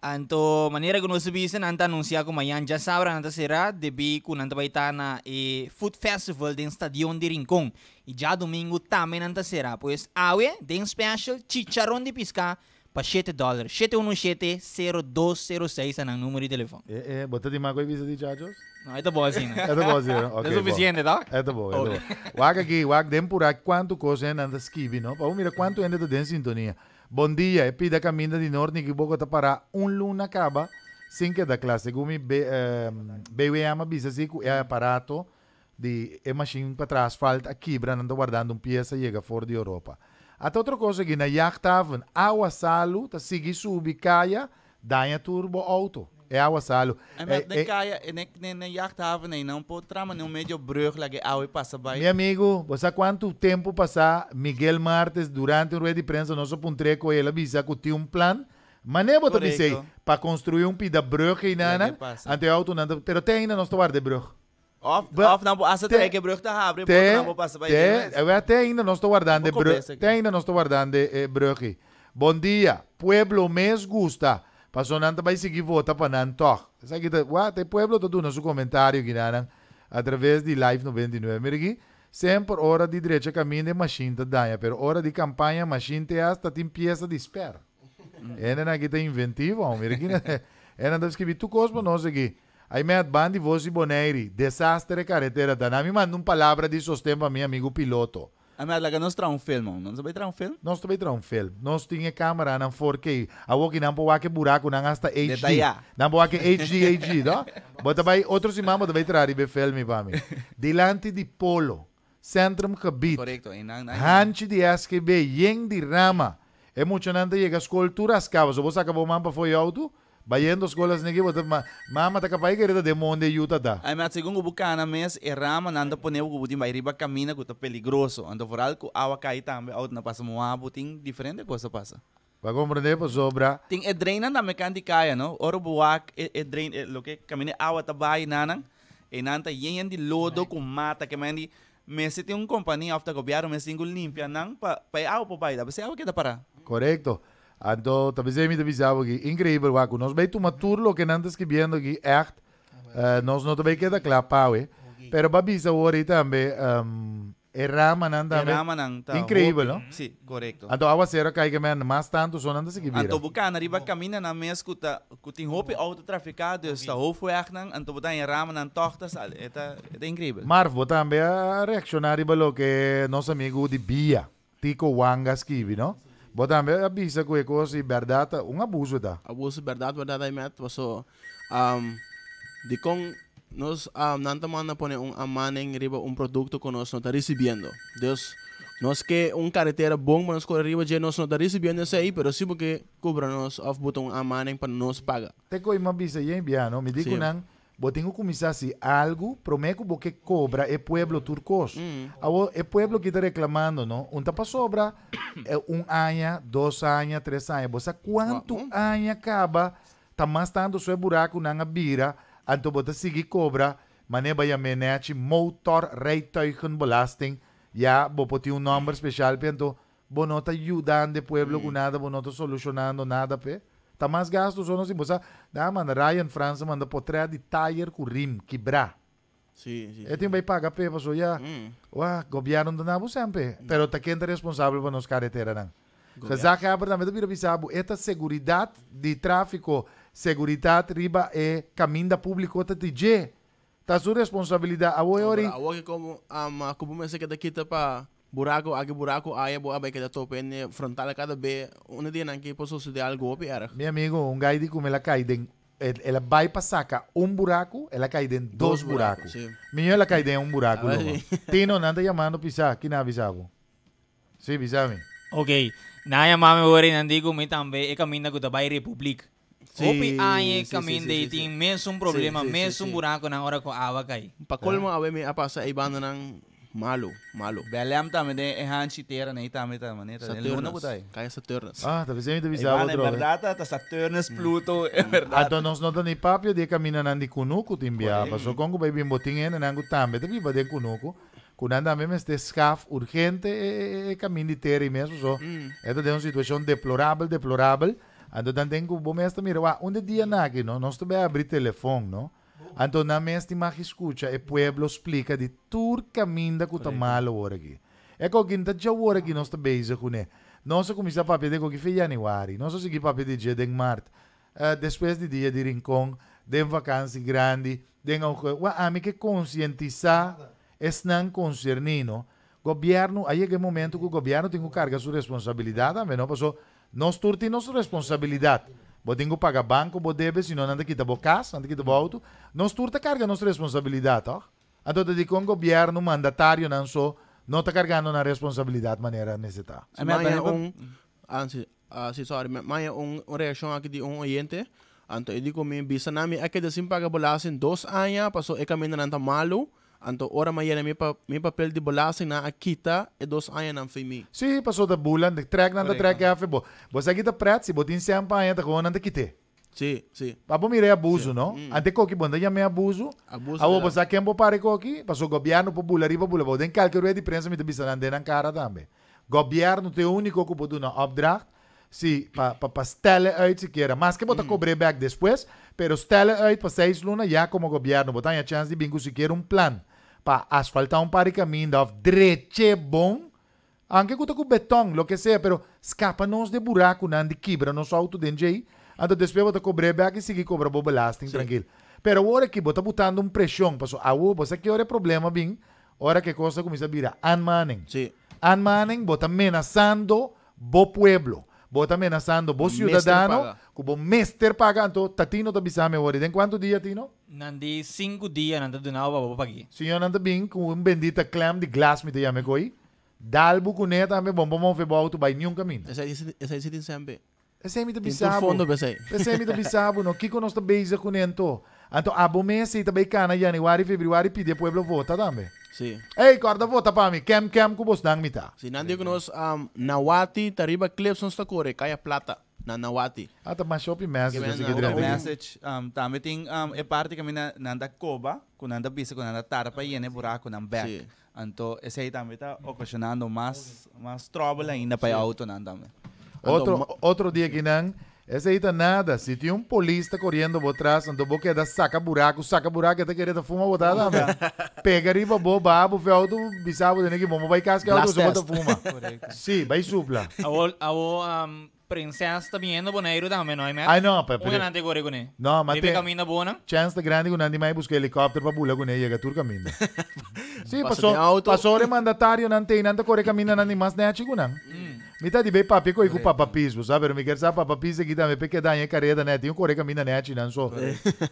Anto maneira que nós subisse, nanta anunciar como amanhã já sabrá, nanta será debi com nanta vai estar na e eh, Food Festival de Estadião de Rincón. E já domingo também nanta será, pois awe, den special, chicharrão de piscar, para 7 dólares. 717-0206 é o número de telefone. É, é, botou de mago e visa de jajos? Não, é da boazinha. É da boazinha. Okay, é suficiente, tá? É da boa, é da Wag aqui, wag den por aqui, quanto coisa ainda esquive, não? Vamos mirar quanto ainda tem sintonia. Bom dia, é Pida Caminda de Norte que Bogotá para um luna acaba sem que da classe gumi BWM, eh, BWM bisasico é aparato de é machine para trás asfalto aqui brando guardando um peça chega fora de Europa. Até outra coisa que na yacht água salo, tá segui subi caia, daia turbo auto é, salo. En met é, de é- caia, en é, nem ne ne jachthaven, nem dan potrama, en medio brug, like ouwe passa bij. Mi amigo, você há quanto tempo passa Miguel Martes durante o rede prensa nosso puntreco ele avisa que tinha um plano mas nem vou te dizer, para construir um pida brug e nana, ante auto nanda, pero tem ainda nosso guarda brug. Of, ba, off não, essa tem que brug tá abre, te, não vou passar para ele. Eu até ainda nosso guardando brug, tem ainda nosso guardando eh, brug. Bom dia, pueblo mes gusta. Paso nanta vai seguir vota para nanto. Sabe que uá, tem pueblo todo nosso comentário que nanam através de live 99. Mira sempre hora de direita caminho machine da danha, pero hora de campanha machine te hasta tem pieza de espera. É na que tem inventivo, mira aqui, é na das que tu cosmo não aqui. Aí me bandi voz e boneiri, desastre carretera da nami, manda uma palavra de sustento a meu amigo piloto a Amela, que nós traum film, nós também traum film? a também traum film. Nós tinha câmera na 4K. A que não pode que buraco, não gasta HD. Detalhar. Não pode HD, HD, tá? Mas também, outros irmãos também traem bem filme para mim. Delante de Polo, Centro Gebiet. Correto. Hanchi de SKB, Yen de Rama. É muito nante, a as culturas cabas. Você acabou, mampa, foi auto Bayen dos escolas ninguém botou. Mama tá capaz querida de onde ajuda tá. Aí mas segundo o bucana mês erramos nanda pone o budim vai riba caminha que está perigoso. Ando foral com água cair também. Out na passa moabo tem diferente coisa passa. Vai compreender por sobra. Tem é drena na mecânica não? Oro buac é drain é lo que caminha água tá vai nanan. E nanta yen de lodo com mata que mandi se tem um companhia afta copiar, Messi limpa, não para para água para baixo, você água que dá para. Correto. Então, talvez eu me avisava que incrível, Waco. Nós veio uma turma que não está escrevendo aqui, echt. Uh, nós não também queda claro, pau, eh? Pero babisa também, um, errama não também. Incrível, não? Sim, correto. Então, a será que aí mais tanto só não está escrevendo. Então, bucana, riba caminha na mesa que tá, que tem autotraficado, está roupa echt não, então botar errama não tortas, é é incrível. Marvo também a reaccionar riba lo que nosso amigo de Bia, Tico Wanga escreve, não? Botam a bisa com ecos e verdade, um abuso da. Abuso verdade, verdade aí met, so um de com nós um, nanta manda pone um amanem riba um produto que nós não está recebendo. Deus nós que um carretera bom para nós correr riba de nós não está recebendo isso aí, pero sim porque cobra nós of botam um amanem para nós pagar. Tem coisa uma bisa aí em biano, me digo não vou ter que começar assim, algo, prometo porque cobra é pueblo turcos. Hum. É pueblo que está reclamando, não? Um tapa sobra, é eh, um ano, dois anos, três anos. Você quanto uhum. acaba, está mais tanto seu buraco na bira, então você seguir cobra, mas não vai amenaçar motor reitoigen belasting, já vou ter um número especial, então, você não está ajudando o pueblo hum. Mm. com nada, você não está solucionando nada, pe. Tá mais gasto só nós imos. Da ah, man Ryan França manda potreia de tire com rim quebrar. Sim, sim. Eu tenho bem paga para pessoa já. Mm. governo não nabo sempre. Mm. Pero tá quem é responsável para nos carreteras não. Né? Se já que é abre também para pensar, esta segurança de tráfico, segurança riba é caminho da público está de Tá sua responsabilidade. A hora. que é como a como me que daqui tá para Buraco, को buraco, बुरा को आया boa vai que da tope ne frontal cada be una dia nanki posso se de algo piara mi amigo un guy dico me la caide ela El passar cá un buraco ela la dentro dois, dois buracos buraco. sí. minha ela cai dentro um buraco ah, sí. tino nada chamando pisar que na avisava sim sí, pisava ok na chamava agora nandigo me também é caminho da vai república Sí, Opi ay sí, kami sí, dating, sí, sí. mesong problema, sí, sí, mesong sí, sí. buraco ng oras ko awa ah, kay. Pakulmo yeah. awe may apasa ibanda ng malo, malo. Belém também, é Hanchi Terra, né? Também, também, né? Saturnus. Caia Saturnus. Ah, tá vendo? Eu avisava outro. É eh. verdade, tá, tá Saturnus, hum. Pluto, é hum. verdade. Ah, então, nós não temos papel é de caminhar na é de Kunuku, Timbia. Passou com o baby botinho, né? Nango também, também, para de Kunuku. Kunanda mesmo este scaf urgente é, e caminho de terra e mesmo só. Esta hum. é uma situação deplorável, deplorável. Então, tem que o bom mestre mirar, onde dia naqui, não? Nós também abrir telefone, não? A na Mestre mais escuta, o pueblo explica de tur caminho que está mal agora aqui. É que alguém está já agora que nós está beijo com ele. Nós começamos a papel de que foi janeiro, nós seguimos papel de dia de março. depois de dia de rincão, de vacância grande, de uma amiga que conscientizar es não concernino. Governo, aí é o momento que o governo tem que carregar sua responsabilidade, também não passou. Oh, nós turti temos responsabilidade. Bo tenho que banco, bo deve, senão anda quita bo casa, anda quita bo auto. Nós turta carga nossa responsabilidade, ó. Então, te dico um governo mandatário não só, não está carregando na responsabilidade de maneira necessária. É mais um... Ah, sim, ah, sim, sorry. Mais um, uma reação aqui de um oyente. Então, eu dico me bisa nami, é que assim paga bolas em dois anos, passou, é caminho não está malo. Anto ora maya na mi, pa, mi papel di bolasi na akita e dos ayan ang fimi. Si, paso da bulan, de track na da trek track ya febo. Bosa kita prat, si botin siya pa ayan ta kuha na da kite. Si, si. Papo mire abuso, si. no? Mm. Ante koki banda ya me abuso. Abuso. Awo bosa kempo pare koki, paso gobyerno populari popula, boden kalke ruya di prensa mi te bisan anden ang cara tambe. Gobyerno te único que pode na opdracht, si pa, pa, pa stelle uit siquiera. Mas que bota mm. cobre back después, pero stelle uit pa seis luna ya como gobyerno, botan ya chance di bingo siquiera un plan para asfaltar de paricamindo of dreche bom, anche cuta com betão, lo que seja, pero escapa nos de buraco, não de quebra nosso auto dentro aí, anda depois bota cobre back e seguir cobra bobo lasting, tranquilo. Pero agora que bota botando um pressão, passou a ubo, você que hora é problema bem, hora que coisa começa a virar anmanen. Sim. Anmanen bota ameaçando bo pueblo, bota ameaçando bo ciudadano, Kubo Mester pagando. Tatino da bisame ori. Tem quanto dia, Tino? Nandi cinco dias, nanda do nau, babo pagui. Senhor nanda bem com um bendita clam de glass me te chame coi. Dalbu cuneta me bombom febo fe bom tu vai nenhum caminho. Essa essa essa tem sempre. Essa é me da bisabo. Fundo besei. Essa é me bisabo, no Kiko nós tá beija com nento. abo mês ita bai cana janeiro, fevereiro pide pueblo vota também. Sim. Ei, corda vota para mim. Kem kem cubos bos dang mita. Sim, nandi com nós um, Nawati Tariba Clebson está corre, caia plata nanawati. Ata ah, tá, ma Shopee message kasi gidra. message. Um, tami tá, ting um, é e parte kami na nanda koba, kun nanda bisa, kun nanda tara pa yene buraco nang back. Sí. Anto, esse aí também está ocasionando mais, mais trouble ainda para o auto. Não, também. Né? Outro, outro dia que não, esse aí tá nada. Se tinha um polista correndo por trás, então vou querer saca buraco, saca buraco, até querer fuma botar também. Né? Pega riba, bo, babo, fe auto, bisabo, tem né, que bomba, vai casca, auto, só bota fuma. Sim, vai supla. o a o Princesa también também, não é mesmo? Ai no, papá. Uma nante corre com ele. Não, mas tem... caminho Chance de grande com nante mais busca helicóptero para bula com ele, chega tur caminho. sí, pasó. Pasó o mandatário nante, nante corre caminho nante mais nante com não. Mitad y bey papi ko iku papapis, vos sabe, mi quer sa papapis e kita me peke da yen carrera né, tem um corre camina né, chinan so.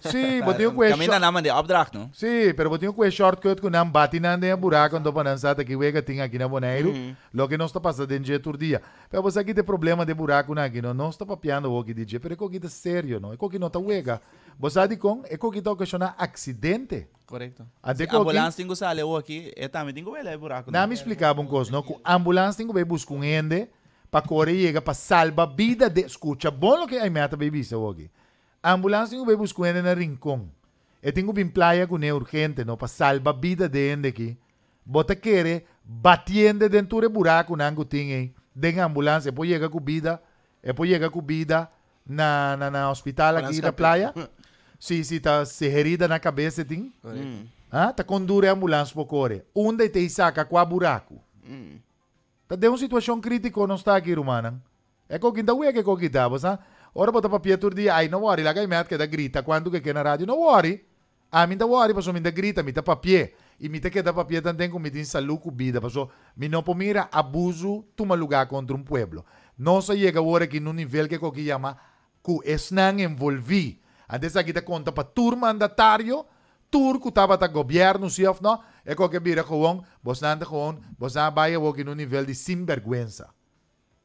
Sim, botinho com Camina na mande opdracht, não? Sim, pero botinho com shortcut que não bate na de buraco, então para lançar que wega tinha aqui mm-hmm. na Boneiro, lo que não está passando em dia turdia. Pero você aqui te problema de buraco na aqui, não, não está papiando o que DJ, pero que tá sério, não? É que não tá wega. Vos sabe com, é que tá questionar acidente. Correto. Até si, que ambulância tem que sair aqui, é também tem que ver buraco. Não me explicava um coisa, não? Ambulância tem que ver um ende para correr, para salvar a vida de... escuta bom lo que a meta baby se hoje. A ambulância vai buscar ele na rincão. Eu tenho bem playa com ele urgente, não, para salvar a vida dele eh, aqui. Bota querer, batendo dentro do buraco, não tem, hein? Den ambulância, pode chegar com vida, pode chegar com vida na, na, na hospital aqui na praia. Sim, sim, tá se herida na cabeça, tem. Hum. Ah, tá com dura a ambulância, por correr. Onde te saca, o buraco? Hum. Mm. Ta de un situasyon kritiko non sta ki rumanan. Eko kinta uya ke ko kita bosa. Ora pota pa pietur di ai no worry la gai meat che da grita quando che che na radio no worry. Ah minta worry paso minta grita minta papie. E minta che da papie tanten com mitin saluku bida paso mi no pomira abuso tu maluga contra un pueblo. Non se llega ora que no nível que ko ki llama ku esnan envolvi. Antes aquí te conta pa turma mandatario. Turco no taba ta gobyerno zelf no. Ik que gebieden gewoon, Bosnante gewoon, Bosnante não vai in een nível de sinvergüenza.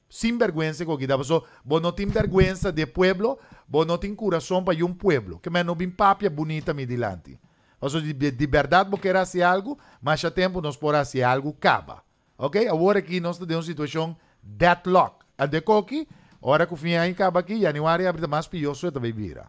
Sinvergüenza, que dá. so, não tem vergüenza de pueblo, vos não tem coração para um pueblo. Que menos bem papia bonita me dilante. Also, de, de verdade, vou quer fazer algo, mas a tempo nós podemos fazer algo caba. Ok? Agora aqui nós temos uma situação deadlock. A de coque, Agora que o fim aí acaba aqui, januário abre mais pioso e também vira.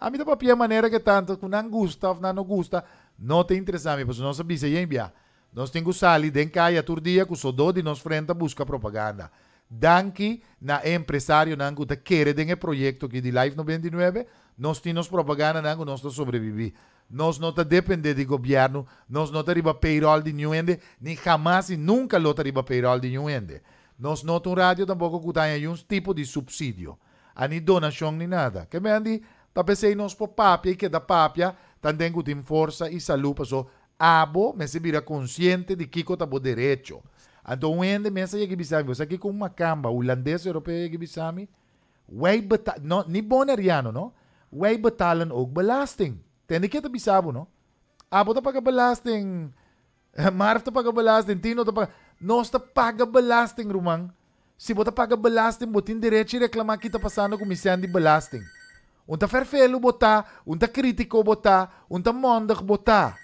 A mim da própria maneira que tanto, que não gusta ou não gusta, não te interessa a não pues no se dice, enviar. Nós temos ali, den caia turdia, que só de nós frente busca propaganda. Danke na empresário na que quer den projeto que de Life 99, nós temos propaganda não que nós temos sobreviver. Nós não temos depender de governo, nós não temos riba payroll de nenhum ende, nem jamais e nunca lota temos payroll de nenhum ende. Nós não temos um rádio tampouco que tenha nenhum tipo de subsídio, a nem donação nem nada. Que me andi, τα πεσέινος που πάπια και τα πάπια também que tem força e saúde passou abo, mas se vira consciente de que está por direito. Então, onde mesmo é que bisami, você aqui com uma camba, holandês, europeu é que bisami, vai batal, não, nem bonariano, não? Vai batalan og blasting Tem que tá bisabo, não? Abo tá paga belasting. Eh, Marf tá paga belasting, Tino tá paga. Nós tá paga blasting Rumang. Se bota paga belasting, botin direito e reclamar que tá passando com missão de belasting. Unta botá, botar, unta crítico botar, unta mondag botá,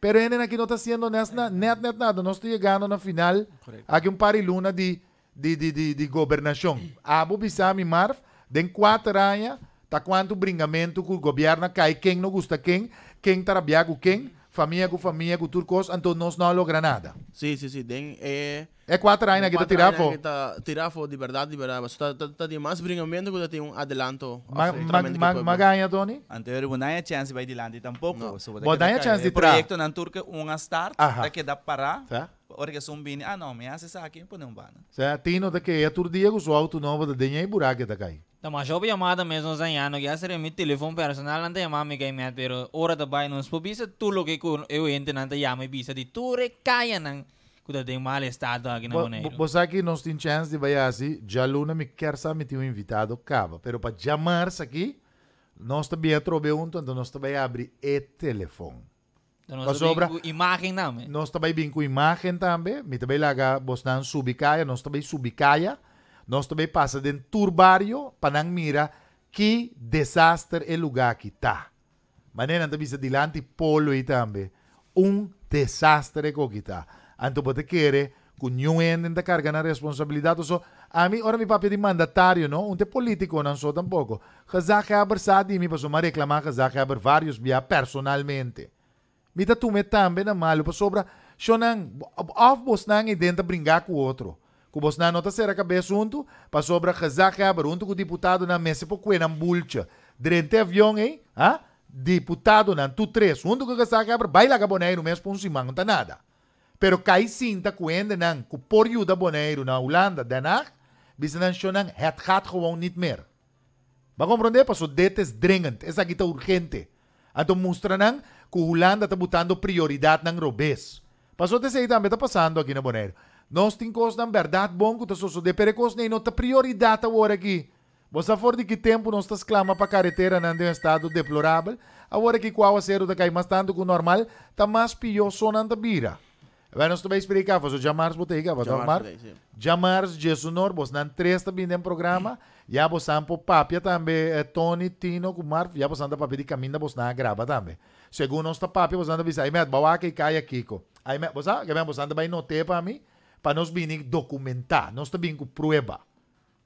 Pero ainda aqui não está sendo net, net, net nada. Nós estamos chegando na final. Aqui um par luna de, de, de, de, de governação. Abo Bissami marf tem quatro anos, está quanto brincamento com o governo cai quem não gosta quem, quem trabalha com quem família com família, com turcos, então nós não logra nada. Sim, sim, sim. Tem, é, eh, é quatro anos que está tirando. que está de verdade, de verdade. Está tá, tá, tem mais brinhamento que tem um adelanto. Mas ganha, Tony? Anterior, não tem chance de ir adelante tampouco. Não so, chance de tirar. O projeto na Turca, um start, da ah, que dá parar. Tá? Porque são bem, ah não, me hace isso aqui, põe um bana. Tino, tem no que a todo dia que o auto novo da denha e buraco da cai. Tama shobi amada mesmo sa yano que hacer mi teléfono personal ante mami que me pero hora de bai nos pobisa tu lo que eu ente nante yami bisa di tu recaia nang kuda tem mal estado aqui na Boneiro. Você aqui não tem chance de vai assim, já luna me quer saber me um invitado cava, pero para chamar aqui nós também trobe um, então nós também abrir e telefone. Então, nós sobra imagem também. Nós também vim com imagem também, me também laga, você não subicaia, nós também subicaia. Nós também passa dentro turbário para não mira que desastre é lugar que está. Mas nem também se dilante polo e também. Um desastre que está. Então, pode querer que nenhum ente carga na responsabilidade. Só, a mim, ora, meu papel de mandatário, não? Um político, não sou tampouco. Kazak é abraçado e me passou uma reclamar, Kazak é vários via personalmente. Me dá tatume também na malho, para sobra, se não, off-boss não, e tenta brincar com o outro que o Bolsonaro não está a ser a cabeça junto, passou para rezar cabra, junto com o deputado na mesa, porque na multa, durante avião, hein? Ah? Deputado na tu três, junto com o rezar cabra, baila com boneiro mesmo, para um simão, não está nada. Pero cai cinta, coende nan, com porju da boneiro na Holanda, danar, bisa nan shonan, het gaat gewoon niet meer. Ba compreender, passou detes dringend, essa aqui está urgente. Então mostra nan, que Holanda está botando prioridade na robês. Passou desse aí também, está passando aqui na Boneiro. Nós temos, na verdade, bom que estamos de perecos, nem nota prioridade agora aqui. Você for de que tempo nós estamos clama para a carretera nando em estado deplorável, agora que qual a ser da cai mais tanto que o normal, está mais pior sonando vira Vai nós também explicar, você chamar botega, vai tomar. Chamar Jesus Nor, você não três também no programa, já você sampo papia também, Tony, Tino, com Marf já você anda papia de caminho, você não grava também. Segundo nós está papia, você anda visar, aí me bawa e cai aqui, aí me, você, que me você anda bem notar para mim, para nós vir documentar. Nós também com prueba.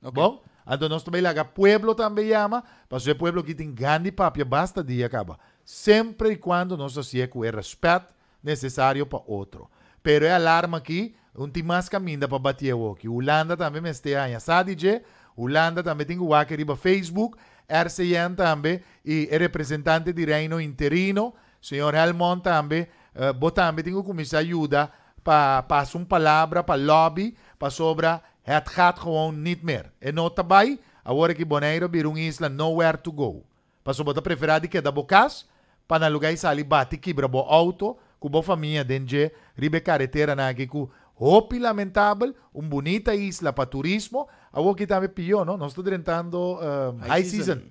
Okay. Bom? Então nós também lá, pueblo também chama, para ser pueblo que tem grande papel, basta de acaba. Sempre e quando nós fazemos com o respeito necessário para outro. Pero é alarma aqui, um tem mais caminho para bater o que. Holanda também me este ano, sabe, DJ? Holanda também tem o hacker riba Facebook, RCN também, e é representante de reino interino, senhor Helmond também, uh, eh, também tem o começar ajuda pa, uma palavra para lobby para sobra het gaat gewoon niet meer. E nota by, agora que Boneiro virou isla nowhere to go. Passou bota preferado que é da bocas, para na lugar de sali bate quebra bo auto, com a família dentro ribe carretera na com Hopi lamentable, un bonita isla para turismo. Algo que también pilló, ¿no? no está eh, high, season.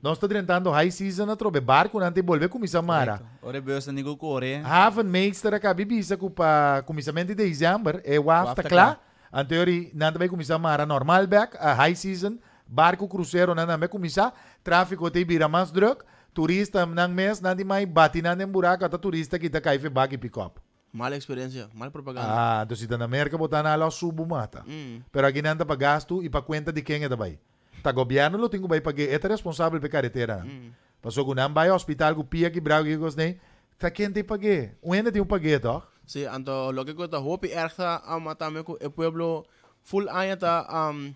no está high season a trobe barco, antes de volver a Comisar mara. ese beusa nigo core. Haven meister a bibisa com para começamento de dezembro, wafta hasta clá. Anterior, nada vai mara normal back, a high season, barco crucero nada vai Comisar Tráfico te vira más drug, turista en un nada mai, bate nada em buraco, hasta turista que cae, fe, back y pick up. Mala experiência, mala propaganda. Ah, então se na América botar na ala subo mata. Mm. aqui não anda para gasto e para conta de quem é da Bahia. Tá governo não tem que pagar, é responsável pela carretera. Mm. Passou que não vai ao hospital com pia que bravo que gostei. Tá quem tem pagar? O ainda tem um pagar, tá? Sim, então lo que conta hope é essa a matar meu o povo full aí tá um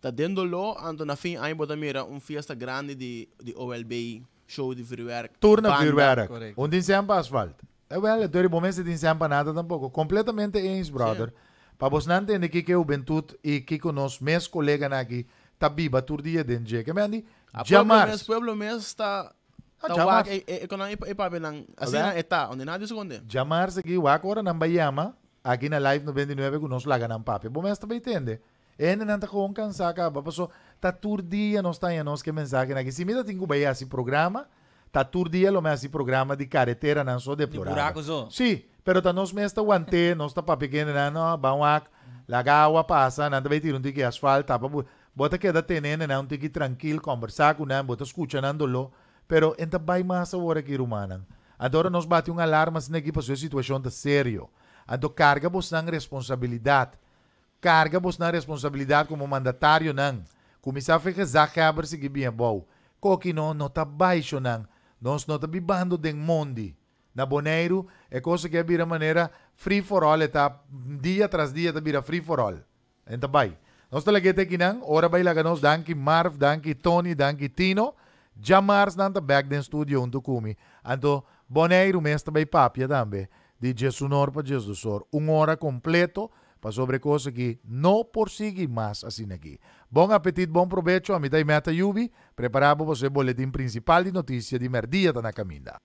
tá dentro lo, então na fim aí botar mira um fiesta grande de de OLB show de vuurwerk. Tour na vuurwerk. Onde sempre asfalto. Well, eh, tu momento de empanada tampoco. Completamente eins, brother. Para vos no entender que eu Bentut e que com nós, meus colegas aqui, tá biba todo dia dentro de que me Jamar. O pueblo mesmo está... Jamar. Economia para ver, assim está, onde nada se esconde. Jamar, aqui, o agora não vai chamar, aqui na live 99, com nós lá ganham papo. Bom, mas também entende. Ainda não está com cansar, acaba. Passou, tá todo dia nós está em nós que mensagem aqui. Se me dá tengo que ver programa... tá Taturdía lo me hace programa de carretera, não sou de plural. De buracos, oh. Sí, pero ta nos mesta guante, nos tapa pequena, no, banuac, la agua pasa, anda vai tirar um tique asfalto, tapa, bota queda tenendo, não, um tique tranquilo, conversar com não, bota escuchando lo, pero enta vai mais agora que rumana. Agora nos bate um alarma se aqui passou a situação tá sério. Então carga vos na responsabilidade. Carga vos na responsabilidade como mandatário, não. Começar a fazer a cabeça que bem bom. Coque não, não tá baixo, não. Nós não estamos bibando de mundo. Na Boneiro é coisa que é vira maneira free for all, está dia tras dia, está vira free for all. Então vai. Nós estamos aqui aqui não, ora vai lá que nós danke Marv, danke Tony, danke Tino, Jamars não está back no estúdio junto comigo. Então, Boneiro mesmo vai papia também. De Jesus Nor para Jesus Sor. Uma hora completo, sobre cosas que no persigue mais así aquí. Bom apetite, bom provecho, a mitad y meta yubi, preparado por el boletín principal de noticias de Merdia Tanacaminda.